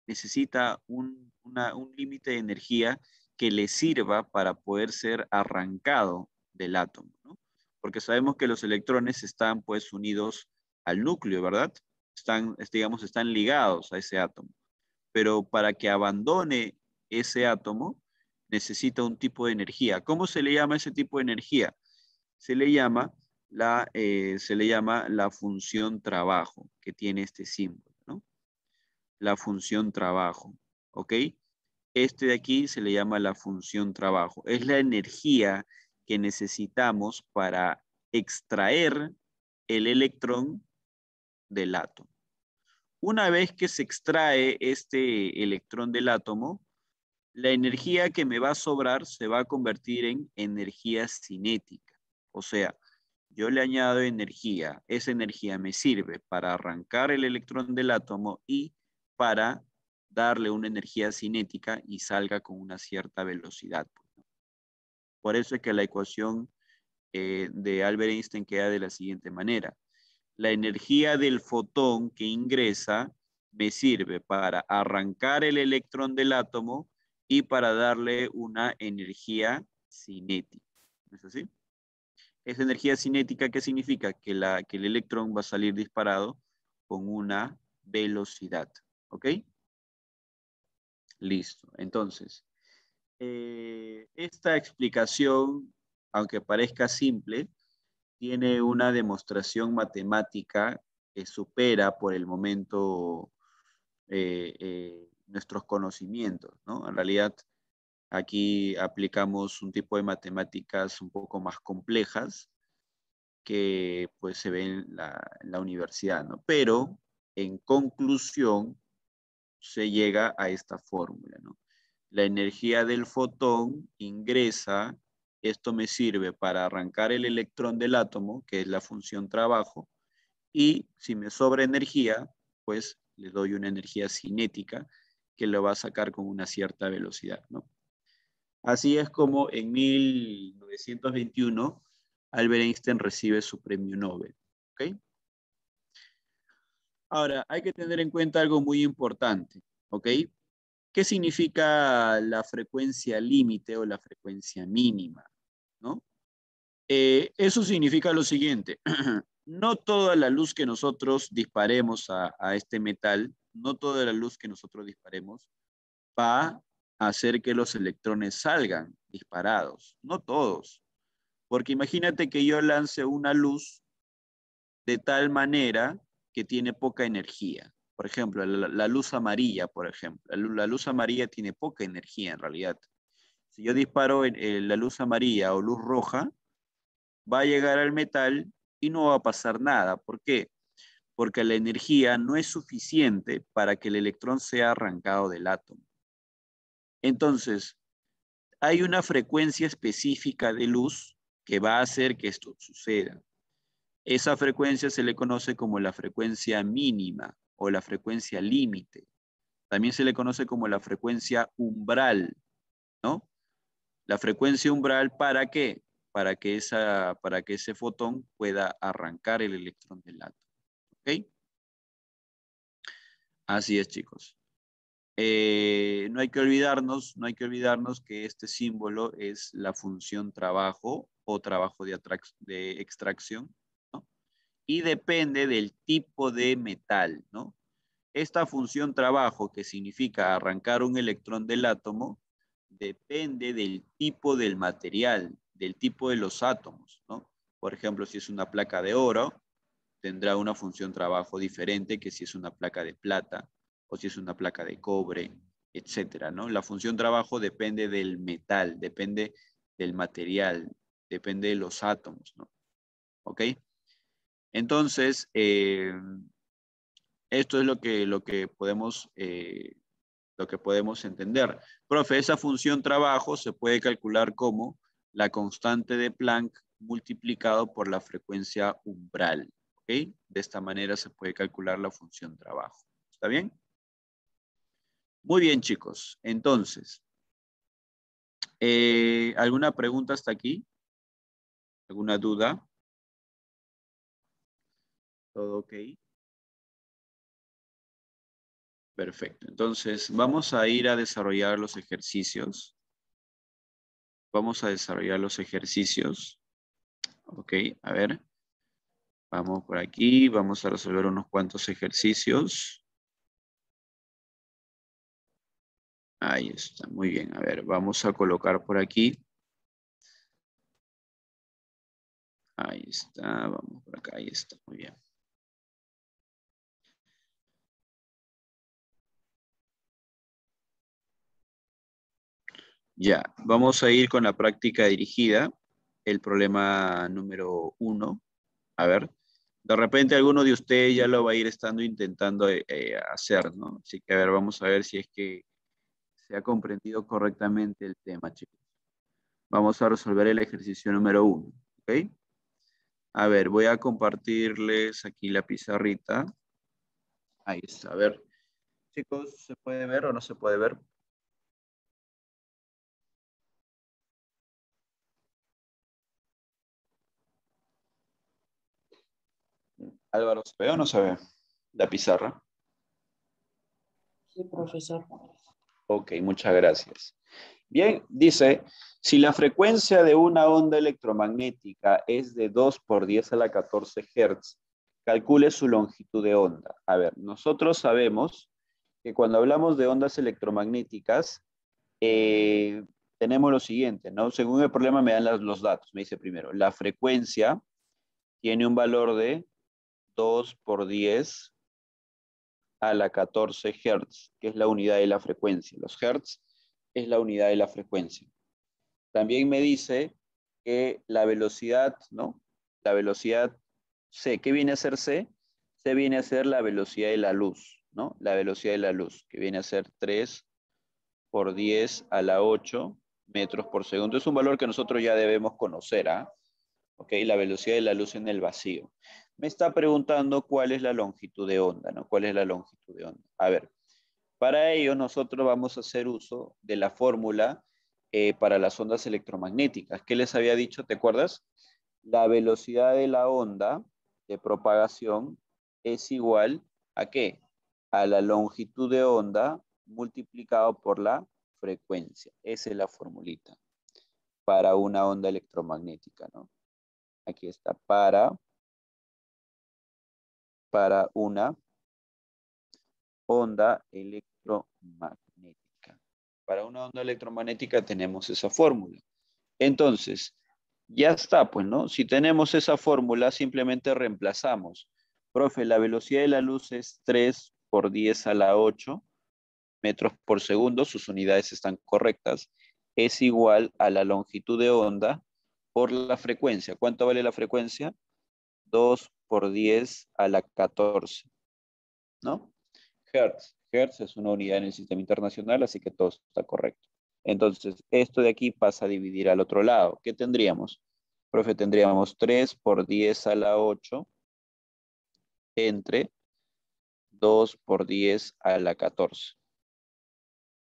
necesita un, límite de energía que le sirva para poder ser arrancado del átomo, porque sabemos que los electrones están pues unidos al núcleo, ¿verdad? Están, digamos, están ligados a ese átomo. Pero para que abandone ese átomo, necesita un tipo de energía. ¿Cómo se le llama ese tipo de energía? Se le llama la, eh, se le llama la función trabajo que tiene este símbolo, ¿no? La función trabajo, ¿ok? Este de aquí se le llama la función trabajo. Es la energía que necesitamos para extraer el electrón del átomo. Una vez que se extrae este electrón del átomo, la energía que me va a sobrar se va a convertir en energía cinética. O sea, yo le añado energía. Esa energía me sirve para arrancar el electrón del átomo y para darle una energía cinética y salga con una cierta velocidad. Pues, Por eso es que la ecuación eh, de Albert Einstein queda de la siguiente manera la energía del fotón que ingresa me sirve para arrancar el electrón del átomo y para darle una energía cinética. ¿Es así? Esa energía cinética, ¿qué significa? Que, que el electrón va a salir disparado con una velocidad. ¿Ok? Listo. Entonces, eh, esta explicación, aunque parezca simple, tiene una demostración matemática que supera por el momento eh, eh, nuestros conocimientos, ¿no? En realidad, aquí aplicamos un tipo de matemáticas un poco más complejas que pues se ven en la, la universidad, ¿no? Pero, en conclusión, se llega a esta fórmula, ¿no? La energía del fotón ingresa esto me sirve para arrancar el electrón del átomo, que es la función trabajo, y si me sobra energía, pues le doy una energía cinética que lo va a sacar con una cierta velocidad. ¿no? Así es como en 1921 Albert Einstein recibe su premio Nobel. Ahora, hay que tener en cuenta algo muy importante. ¿Qué significa la frecuencia límite o la frecuencia mínima? Eh, eso significa lo siguiente, no toda la luz que nosotros disparemos a, este metal, no toda la luz que nosotros disparemos va a hacer que los electrones salgan disparados, no todos. Porque imagínate que yo lance una luz de tal manera que tiene poca energía. Por ejemplo, la, luz amarilla, por ejemplo. la, luz amarilla tiene poca energía en realidad. Si yo disparo en, la luz amarilla o luz roja, va a llegar al metal y no va a pasar nada. ¿Por qué? Porque la energía no es suficiente para que el electrón sea arrancado del átomo. Entonces, hay una frecuencia específica de luz que va a hacer que esto suceda. Esa frecuencia se le conoce como la frecuencia mínima o la frecuencia límite. También se le conoce como la frecuencia umbral, ¿no? la frecuencia umbral para qué? Para que, para que ese fotón pueda arrancar el electrón del átomo. ¿Ok? Así es, chicos. Eh, no hay que olvidarnos, no hay que olvidarnos que este símbolo es la función trabajo o trabajo de, de extracción, Y depende del tipo de metal, ¿no? Esta función trabajo, que significa arrancar un electrón del átomo, depende del tipo del material, del tipo de los átomos, ¿no? Por ejemplo, si es una placa de oro, tendrá una función trabajo diferente que si es una placa de plata o si es una placa de cobre, etcétera, ¿no? La función trabajo depende del metal, depende del material, depende de los átomos, ¿no? ¿Ok? Entonces, eh, esto es lo que, lo que podemos eh, lo que podemos entender. Profe, esa función trabajo se puede calcular como la constante de Planck multiplicado por la frecuencia umbral. De esta manera se puede calcular la función trabajo. ¿Está bien? Muy bien, chicos. Entonces, eh, ¿alguna pregunta hasta aquí? ¿Alguna duda? ¿Todo ok? Perfecto. Entonces, vamos a ir a desarrollar los ejercicios. Vamos a desarrollar los ejercicios. Ok, a ver. Vamos por aquí, vamos a resolver unos cuantos ejercicios. Ahí está, muy bien. A ver, vamos a colocar por aquí. Ahí está, vamos por acá, ahí está, muy bien. Ya, vamos a ir con la práctica dirigida, el problema número uno. A ver, de repente alguno de ustedes ya lo va a ir estando intentando eh, eh, hacer, ¿no? Así que a ver, vamos a ver si es que se ha comprendido correctamente el tema, chicos. Vamos a resolver el ejercicio número uno, ¿ok? A ver, voy a compartirles aquí la pizarrita. Ahí está, a ver. Chicos, ¿se puede ver o no se puede ver? Álvaro, ¿se no sabe? la pizarra? Sí, profesor. Ok, muchas gracias. Bien, dice, si la frecuencia de una onda electromagnética es de 2 por 10 a la 14 Hz, calcule su longitud de onda. A ver, nosotros sabemos que cuando hablamos de ondas electromagnéticas, eh, tenemos lo siguiente, ¿no? Según el problema me dan los datos, me dice primero, la frecuencia tiene un valor de 2 por 10 a la 14 hertz, que es la unidad de la frecuencia. Los hertz es la unidad de la frecuencia. También me dice que la velocidad, ¿no? La velocidad C, ¿qué viene a ser C? C viene a ser la velocidad de la luz, ¿no? La velocidad de la luz, que viene a ser 3 por 10 a la 8 metros por segundo. Es un valor que nosotros ya debemos conocer, ¿ah? ¿Ok? La velocidad de la luz en el vacío me está preguntando cuál es la longitud de onda, ¿no? ¿Cuál es la longitud de onda? A ver, para ello nosotros vamos a hacer uso de la fórmula eh, para las ondas electromagnéticas. ¿Qué les había dicho? ¿Te acuerdas? La velocidad de la onda de propagación es igual a qué? A la longitud de onda multiplicado por la frecuencia. Esa es la formulita para una onda electromagnética, ¿no? Aquí está, para para una onda electromagnética. Para una onda electromagnética tenemos esa fórmula. Entonces, ya está, pues, ¿no? Si tenemos esa fórmula, simplemente reemplazamos. Profe, la velocidad de la luz es 3 por 10 a la 8 metros por segundo, sus unidades están correctas, es igual a la longitud de onda por la frecuencia. ¿Cuánto vale la frecuencia? 2 por 10 a la 14. ¿No? Hertz. Hertz es una unidad en el sistema internacional, así que todo está correcto. Entonces, esto de aquí pasa a dividir al otro lado. ¿Qué tendríamos? Profe, tendríamos 3 por 10 a la 8 entre 2 por 10 a la 14.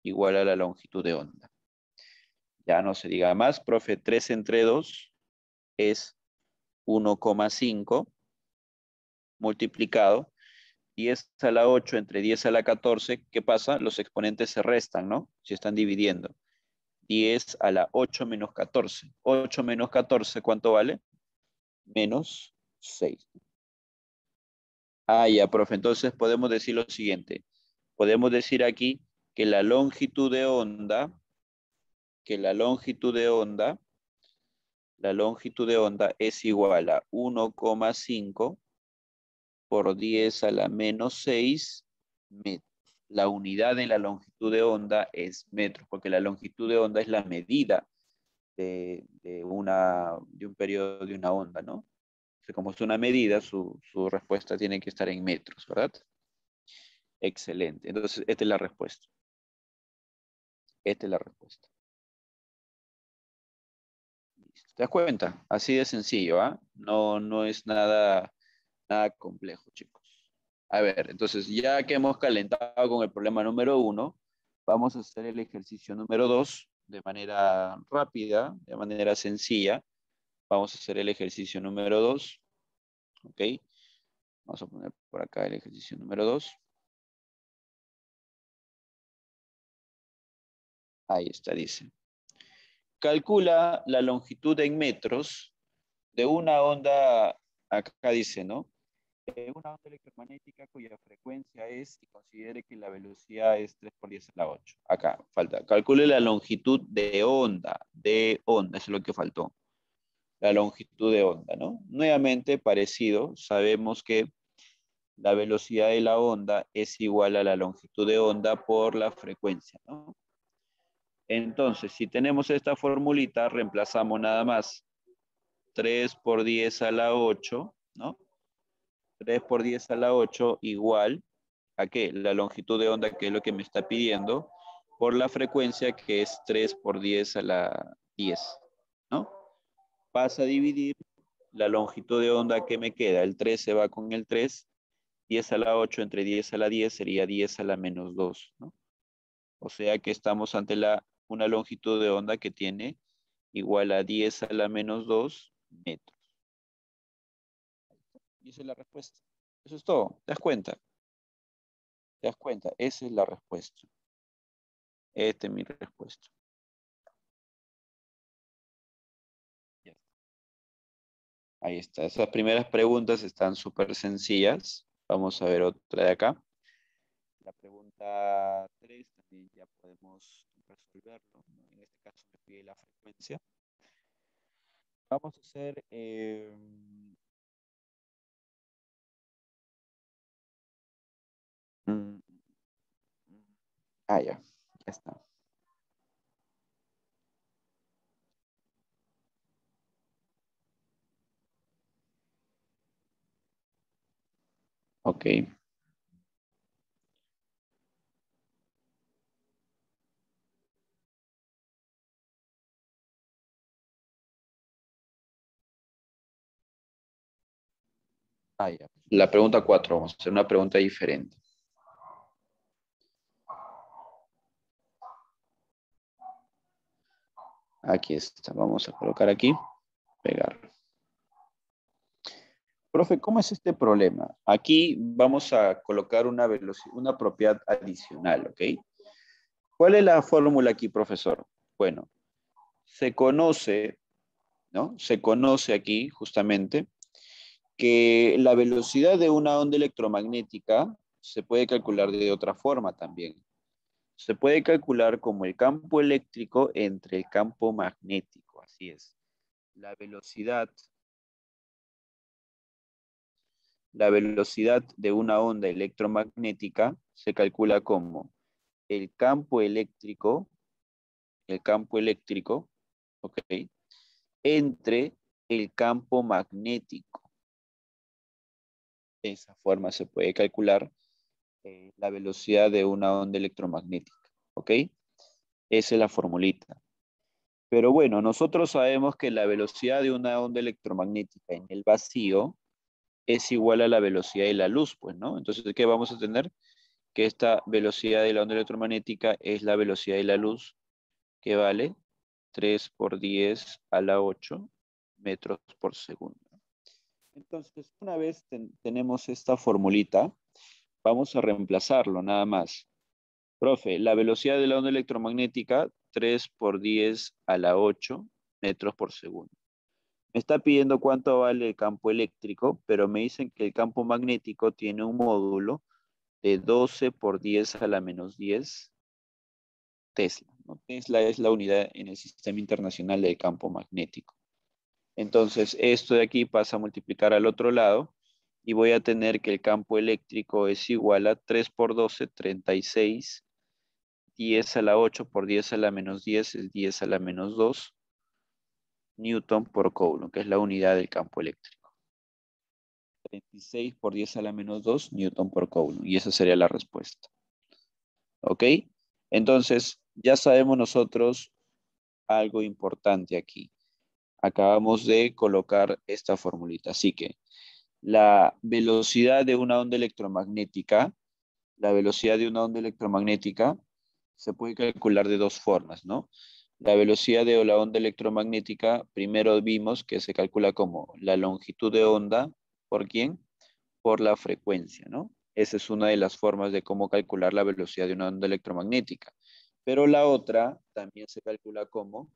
Igual a la longitud de onda. Ya no se diga más, profe, 3 entre 2 es 1,5 multiplicado 10 a la 8 entre 10 a la 14, ¿qué pasa? Los exponentes se restan, ¿no? Se están dividiendo. 10 a la 8 menos 14. 8 menos 14, ¿cuánto vale? Menos 6. Ah, ya, profe. Entonces podemos decir lo siguiente. Podemos decir aquí que la longitud de onda, que la longitud de onda la longitud de onda es igual a 1,5 por 10 a la menos 6 metros. La unidad en la longitud de onda es metros, porque la longitud de onda es la medida de, un periodo de una onda, ¿no? como es una medida, su respuesta tiene que estar en metros, ¿verdad? Excelente. Entonces, esta es la respuesta. Esta es la respuesta. ¿Te das cuenta? Así de sencillo, ¿ah? No, no es nada, nada complejo, chicos. A ver, entonces ya que hemos calentado con el problema número uno, vamos a hacer el ejercicio número dos de manera rápida, de manera sencilla. Vamos a hacer el ejercicio número dos. ¿Ok? Vamos a poner por acá el ejercicio número dos. Ahí está, dice calcula la longitud en metros de una onda, acá dice, ¿no? De eh, una onda electromagnética cuya frecuencia es, y considere que la velocidad es 3 por 10 a la 8. Acá, falta. Calcule la longitud de onda, de onda, es lo que faltó. La longitud de onda, ¿no? Nuevamente, parecido, sabemos que la velocidad de la onda es igual a la longitud de onda por la frecuencia, ¿no? Entonces, si tenemos esta formulita, reemplazamos nada más 3 por 10 a la 8, ¿no? 3 por 10 a la 8 igual a qué? La longitud de onda, que es lo que me está pidiendo, por la frecuencia, que es 3 por 10 a la 10, ¿no? Pasa a dividir la longitud de onda que me queda. El 3 se va con el 3. 10 a la 8 entre 10 a la 10 sería 10 a la menos 2, ¿no? O sea que estamos ante la una longitud de onda que tiene igual a 10 a la menos 2 metros. Y esa es la respuesta. Eso es todo. ¿Te das cuenta? ¿Te das cuenta? Esa es la respuesta. Esta es mi respuesta. Ahí está. Esas primeras preguntas están súper sencillas. Vamos a ver otra de acá. La pregunta 3 también ya podemos resolverlo, en este caso me pide la frecuencia. Vamos a hacer eh, Ah, ya, ya está. Okay. Ah, la pregunta 4, vamos a hacer una pregunta diferente. Aquí está, vamos a colocar aquí, pegar. Profe, ¿cómo es este problema? Aquí vamos a colocar una, una propiedad adicional, ¿ok? ¿Cuál es la fórmula aquí, profesor? Bueno, se conoce, ¿no? Se conoce aquí justamente que la velocidad de una onda electromagnética se puede calcular de otra forma también. Se puede calcular como el campo eléctrico entre el campo magnético, así es. La velocidad la velocidad de una onda electromagnética se calcula como el campo eléctrico el campo eléctrico, Entre el campo magnético esa forma se puede calcular eh, la velocidad de una onda electromagnética. ¿Ok? Esa es la formulita. Pero bueno, nosotros sabemos que la velocidad de una onda electromagnética en el vacío es igual a la velocidad de la luz, pues, ¿no? Entonces, ¿qué vamos a tener? Que esta velocidad de la onda electromagnética es la velocidad de la luz, que vale 3 por 10 a la 8 metros por segundo. Entonces, una vez tenemos esta formulita, vamos a reemplazarlo nada más. Profe, la velocidad de la onda electromagnética, 3 por 10 a la 8 metros por segundo. Me está pidiendo cuánto vale el campo eléctrico, pero me dicen que el campo magnético tiene un módulo de 12 por 10 a la menos 10 Tesla. Tesla es la unidad en el sistema internacional del campo magnético. Entonces, esto de aquí pasa a multiplicar al otro lado y voy a tener que el campo eléctrico es igual a 3 por 12, 36, 10 a la 8 por 10 a la menos 10 es 10 a la menos 2 newton por coulomb, que es la unidad del campo eléctrico. 36 por 10 a la menos 2 newton por coulomb, y esa sería la respuesta. ¿Ok? Entonces, ya sabemos nosotros algo importante aquí acabamos de colocar esta formulita. Así que la velocidad de una onda electromagnética, la velocidad de una onda electromagnética se puede calcular de dos formas, ¿no? La velocidad de la onda electromagnética, primero vimos que se calcula como la longitud de onda, ¿por quién? Por la frecuencia, ¿no? Esa es una de las formas de cómo calcular la velocidad de una onda electromagnética. Pero la otra también se calcula como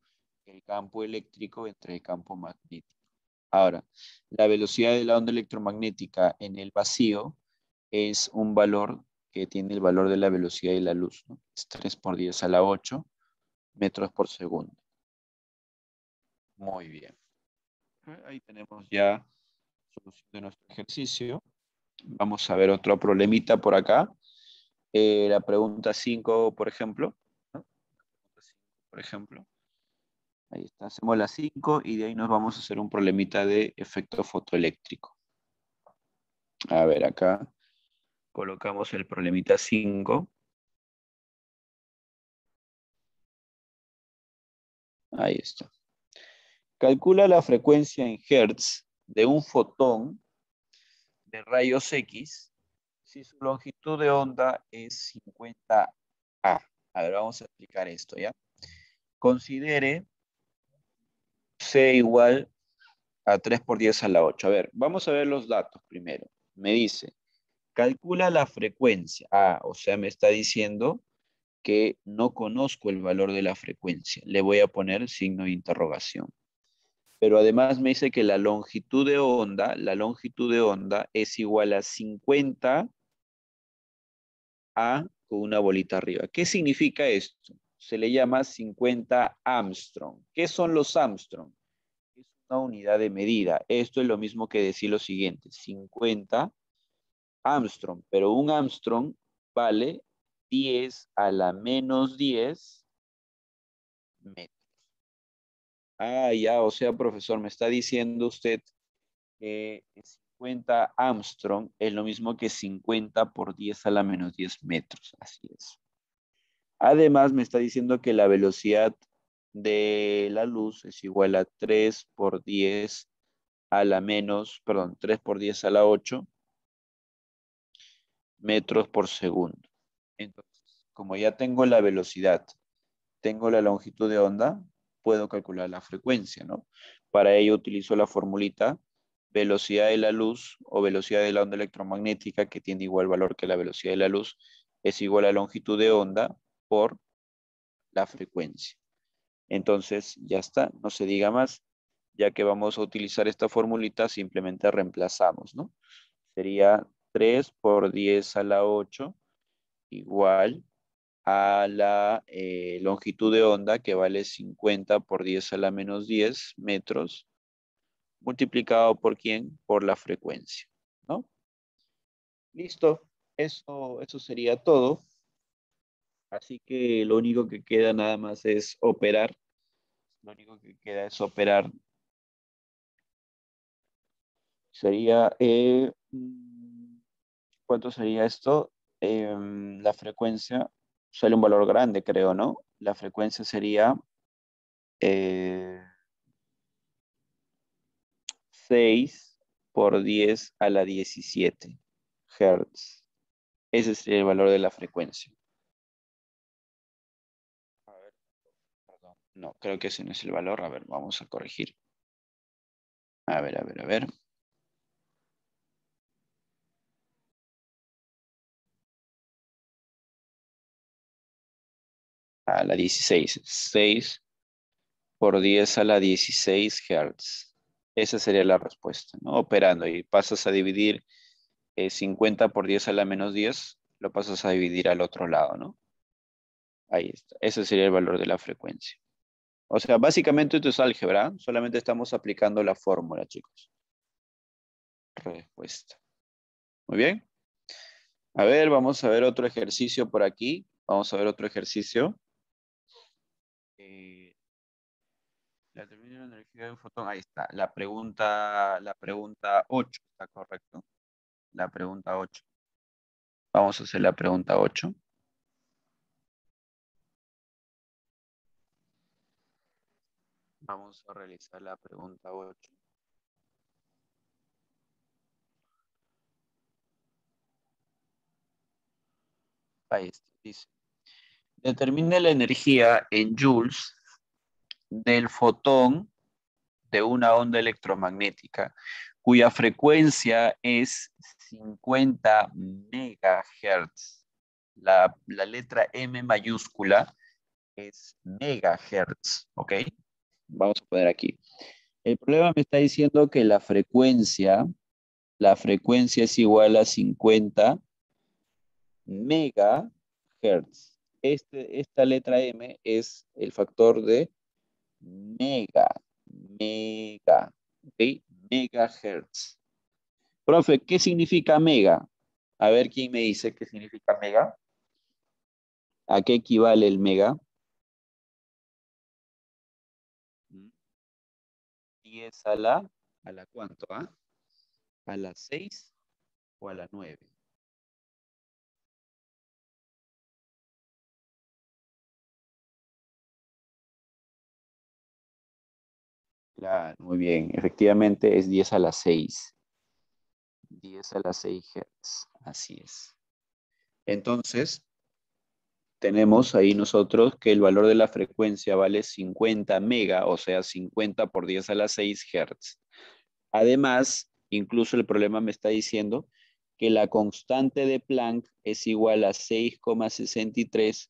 el campo eléctrico entre el campo magnético. Ahora, la velocidad de la onda electromagnética en el vacío es un valor que tiene el valor de la velocidad de la luz. Es 3 por 10 a la 8 metros por segundo. Muy bien. Ahí tenemos ya solución de nuestro ejercicio. Vamos a ver otro problemita por acá. Eh, la pregunta 5, por ejemplo. Por ejemplo Ahí está, hacemos la 5 y de ahí nos vamos a hacer un problemita de efecto fotoeléctrico. A ver, acá colocamos el problemita 5. Ahí está. Calcula la frecuencia en hertz de un fotón de rayos X si su longitud de onda es 50A. A ver, vamos a explicar esto, ¿ya? Considere C igual a 3 por 10 a la 8. A ver, vamos a ver los datos primero. Me dice, calcula la frecuencia. Ah, o sea, me está diciendo que no conozco el valor de la frecuencia. Le voy a poner signo de interrogación. Pero además me dice que la longitud de onda, la longitud de onda es igual a 50 A con una bolita arriba. ¿Qué significa esto? se le llama 50 Armstrong. ¿Qué son los Armstrong? Es una unidad de medida. Esto es lo mismo que decir lo siguiente, 50 Armstrong, pero un Armstrong vale 10 a la menos 10 metros. Ah, ya, o sea, profesor, me está diciendo usted que 50 Armstrong es lo mismo que 50 por 10 a la menos 10 metros. Así es. Además, me está diciendo que la velocidad de la luz es igual a 3 por 10 a la menos, perdón, 3 por 10 a la 8 metros por segundo. Entonces, como ya tengo la velocidad, tengo la longitud de onda, puedo calcular la frecuencia, ¿no? Para ello utilizo la formulita velocidad de la luz o velocidad de la onda electromagnética que tiene igual valor que la velocidad de la luz es igual a longitud de onda por la frecuencia. Entonces, ya está, no se diga más, ya que vamos a utilizar esta formulita, simplemente reemplazamos, ¿no? Sería 3 por 10 a la 8 igual a la eh, longitud de onda que vale 50 por 10 a la menos 10 metros multiplicado por quién? Por la frecuencia, ¿no? Listo, eso, eso sería todo. Así que lo único que queda nada más es operar. Lo único que queda es operar. Sería, eh, mm, ¿cuánto sería esto? Em, la frecuencia, sale un valor grande, creo, ¿no? La frecuencia sería 6 eh, por 10 a la 17 Hz. Ese sería el valor de la frecuencia. No, creo que ese no es el valor. A ver, vamos a corregir. A ver, a ver, a ver. A la 16. 6 por 10 a la 16 Hz. Esa sería la respuesta, ¿no? Operando y pasas a dividir 50 eh, por 10 a la menos 10, lo pasas a dividir al otro lado, ¿no? Ahí está. Ese sería el valor de la frecuencia. O sea, básicamente esto es álgebra, solamente estamos aplicando la fórmula, chicos. Respuesta. Muy bien. A ver, vamos a ver otro ejercicio por aquí. Vamos a ver otro ejercicio. Eh, la termina de energía de un fotón. Ahí está. La pregunta, la pregunta 8, está correcto. La pregunta 8. Vamos a hacer la pregunta 8. Vamos a realizar la pregunta 8. Ahí dice. Determine la energía en joules del fotón de una onda electromagnética cuya frecuencia es 50 megahertz. La, la letra M mayúscula es megahertz, ¿ok? vamos a poner aquí. El problema me está diciendo que la frecuencia, la frecuencia es igual a 50 megahertz. Este, esta letra M es el factor de mega, mega, ¿ok? Megahertz. Profe, ¿qué significa mega? A ver quién me dice qué significa mega. ¿A qué equivale el mega? 10 a la... ¿A la cuánto? Ah? ¿A la 6 o a la 9? Claro, muy bien. Efectivamente es 10 a la 6. 10 a la 6 hertz, Así es. Entonces, tenemos ahí nosotros que el valor de la frecuencia vale 50 mega, o sea, 50 por 10 a la 6 hertz. Además, incluso el problema me está diciendo que la constante de Planck es igual a 6,63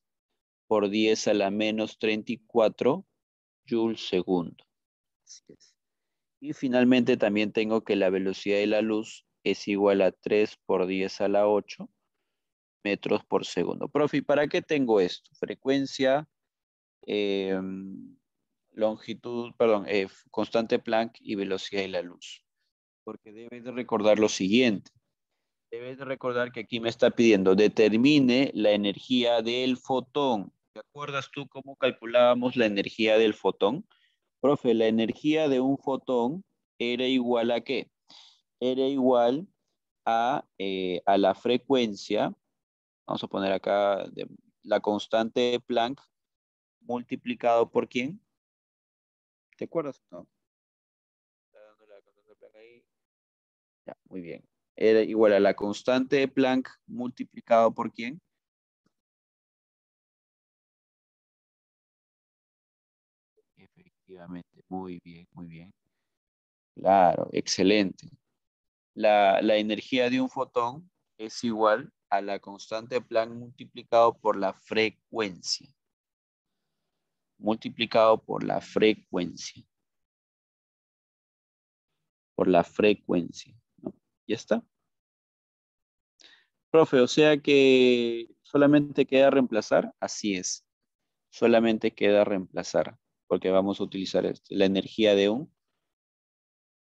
por 10 a la menos 34 joules segundo. Y finalmente también tengo que la velocidad de la luz es igual a 3 por 10 a la 8 metros por segundo. ¿y ¿para qué tengo esto? Frecuencia, em, longitud, perdón, eh, constante Planck y velocidad de la luz. Porque debes de recordar lo siguiente. Debes de recordar que aquí me está pidiendo, determine la energía del fotón. ¿Te acuerdas tú cómo calculábamos la energía del fotón? Profe, la energía de un fotón era igual a qué? Era igual a, eh, a la frecuencia Vamos a poner acá la constante de Planck multiplicado por quién. ¿Te acuerdas? No. Ya, muy bien. Era igual a la constante de Planck multiplicado por quién. Efectivamente, muy bien, muy bien. Claro, excelente. La, la energía de un fotón es igual a la constante de multiplicado por la frecuencia. Multiplicado por la frecuencia. Por la frecuencia. ¿Ya está? Profe, o sea que solamente queda reemplazar. Así es. Solamente queda reemplazar. Porque vamos a utilizar este, la energía de un.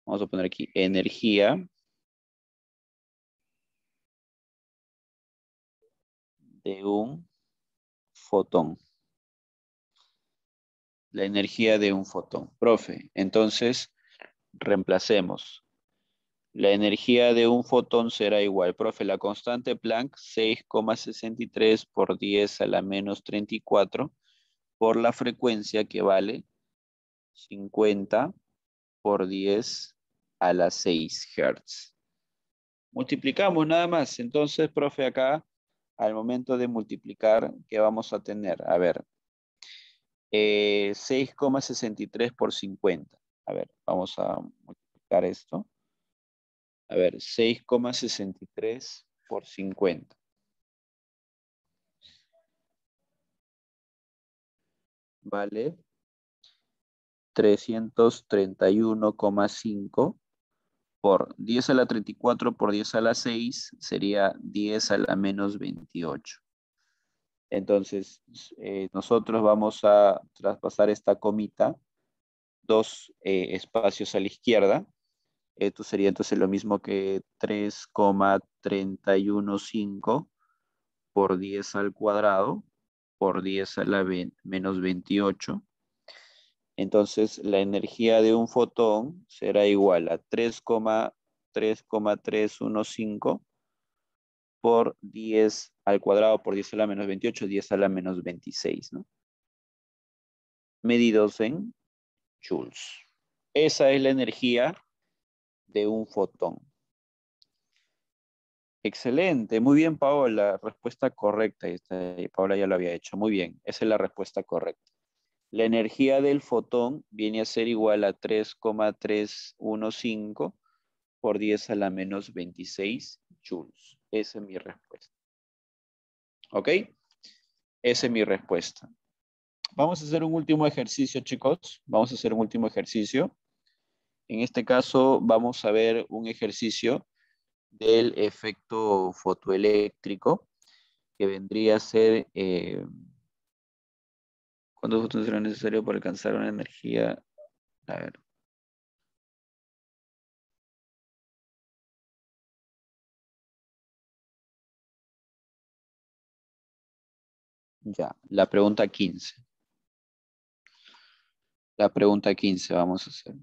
Vamos a poner aquí energía de un fotón. La energía de un fotón. Profe, entonces reemplacemos. La energía de un fotón será igual. Profe, la constante Planck 6,63 por 10 a la menos 34 por la frecuencia que vale 50 por 10 a la 6 Hz. Multiplicamos nada más. Entonces, profe, acá al momento de multiplicar, ¿qué vamos a tener? A ver, 6,63 eh, por 50. A ver, vamos a multiplicar esto. A ver, 6,63 por 50. Vale. 331,5 por 10 a la 34 por 10 a la 6 sería 10 a la menos 28. Entonces, eh, nosotros vamos a traspasar esta comita dos eh, espacios a la izquierda. Esto sería entonces lo mismo que 3,315 por 10 al cuadrado por 10 a la menos 28 entonces, la energía de un fotón será igual a 3,315 por 10 al cuadrado por 10 a la menos 28, 10 a la menos 26, ¿no? Medidos en joules. Esa es la energía de un fotón. Excelente, muy bien Paola, respuesta correcta. Eh, Paola ya lo había hecho, muy bien, esa es la respuesta correcta. La energía del fotón viene a ser igual a 3,315 por 10 a la menos 26 joules. Esa es mi respuesta. ¿Ok? Esa es mi respuesta. Vamos a hacer un último ejercicio, chicos. Vamos a hacer un último ejercicio. En este caso, vamos a ver un ejercicio del efecto fotoeléctrico que vendría a ser... Eh, ¿Cuántos fotones será necesario para alcanzar una energía? A ver. Ya, la pregunta 15. La pregunta 15 vamos a hacer.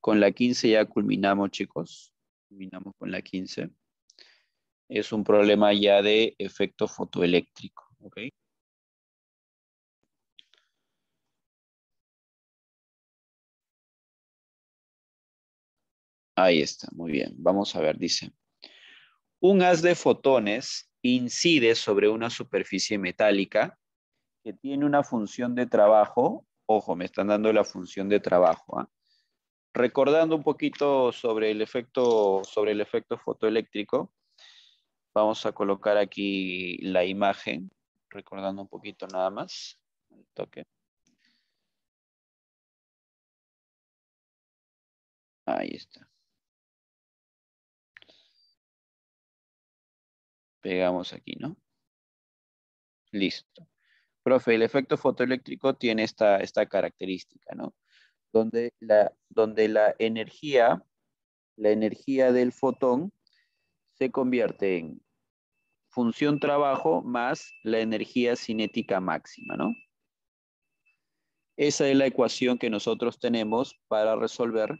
Con la 15 ya culminamos, chicos. Culminamos con la 15. Es un problema ya de efecto fotoeléctrico. Ok. Ahí está, muy bien. Vamos a ver, dice. Un haz de fotones incide sobre una superficie metálica que tiene una función de trabajo. Ojo, me están dando la función de trabajo. ¿ah? Recordando un poquito sobre el, efecto, sobre el efecto fotoeléctrico, vamos a colocar aquí la imagen recordando un poquito nada más. toque. Ahí está. Pegamos aquí, ¿no? Listo. Profe, el efecto fotoeléctrico tiene esta, esta característica, ¿no? Donde la, donde la energía, la energía del fotón se convierte en, función trabajo más la energía cinética máxima, ¿no? Esa es la ecuación que nosotros tenemos para resolver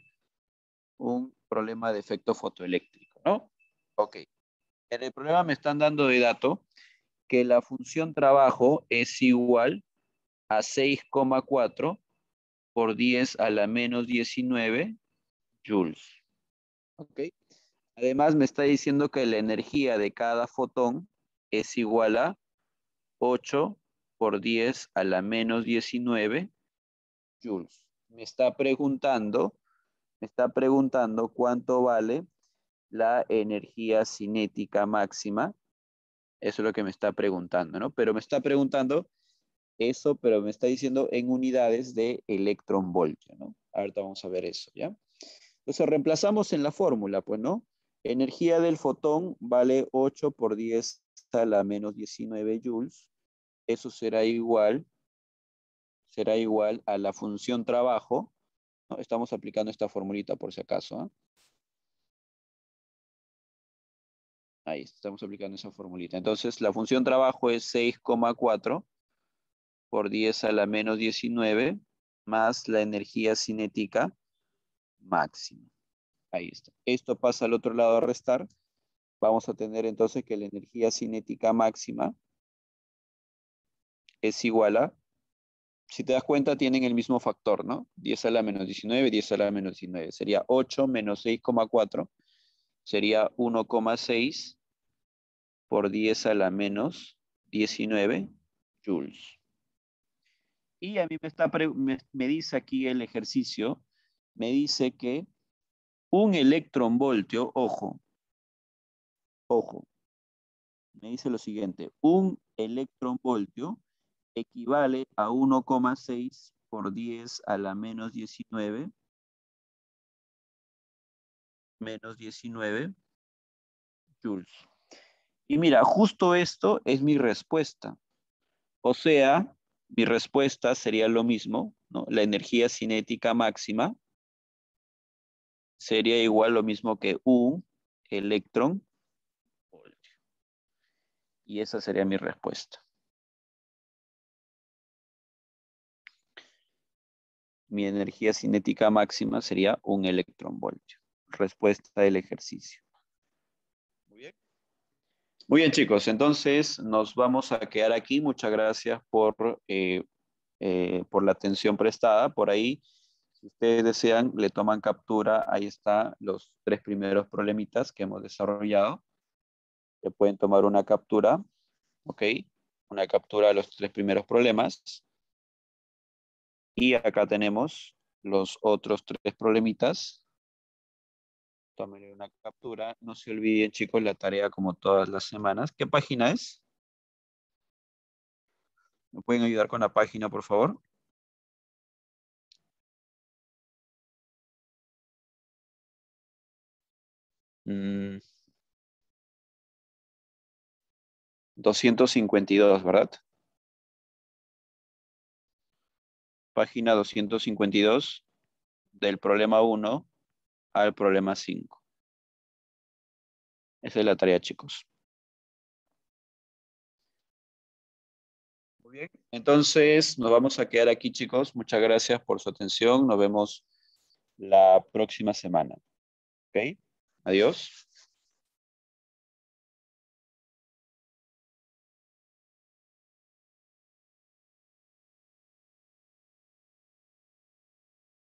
un problema de efecto fotoeléctrico, ¿no? Ok. En el problema me están dando de dato que la función trabajo es igual a 6,4 por 10 a la menos 19 joules. Ok. Además, me está diciendo que la energía de cada fotón es igual a 8 por 10 a la menos 19 joules. Me está preguntando, me está preguntando cuánto vale la energía cinética máxima. Eso es lo que me está preguntando, ¿no? Pero me está preguntando eso, pero me está diciendo en unidades de electronvoltio, ¿no? Ahorita vamos a ver eso, ¿ya? Entonces reemplazamos en la fórmula, pues, ¿no? Energía del fotón vale 8 por 10 a la menos 19 joules. Eso será igual, será igual a la función trabajo. Estamos aplicando esta formulita por si acaso. ¿ah? Ahí estamos aplicando esa formulita. Entonces la función trabajo es 6,4 por 10 a la menos 19 más la energía cinética máxima. Ahí está. Esto pasa al otro lado a restar. Vamos a tener entonces que la energía cinética máxima es igual a, si te das cuenta, tienen el mismo factor, ¿no? 10 a la menos 19, 10 a la menos 19. Sería 8 menos 6,4. Sería 1,6 por 10 a la menos 19 joules. Y a mí me, está, me dice aquí el ejercicio, me dice que un electronvoltio, ojo, ojo, me dice lo siguiente, un electronvoltio equivale a 1,6 por 10 a la menos 19, menos 19 joules. Y mira, justo esto es mi respuesta. O sea, mi respuesta sería lo mismo, ¿no? La energía cinética máxima sería igual lo mismo que un electrón voltio. Y esa sería mi respuesta. Mi energía cinética máxima sería un electrón voltio. Respuesta del ejercicio. Muy bien. Muy bien, chicos. Entonces nos vamos a quedar aquí. Muchas gracias por, eh, eh, por la atención prestada. Por ahí si ustedes desean, le toman captura. Ahí están los tres primeros problemitas que hemos desarrollado. Le pueden tomar una captura, ¿ok? Una captura de los tres primeros problemas. Y acá tenemos los otros tres problemitas. Tomen una captura. No se olviden, chicos, la tarea como todas las semanas. ¿Qué página es? ¿Me pueden ayudar con la página, por favor? 252, mm. ¿verdad? Página 252 del problema 1 al problema 5. Esa es la tarea, chicos. Muy bien. Entonces, nos vamos a quedar aquí, chicos. Muchas gracias por su atención. Nos vemos la próxima semana. ¿Ok? Adiós.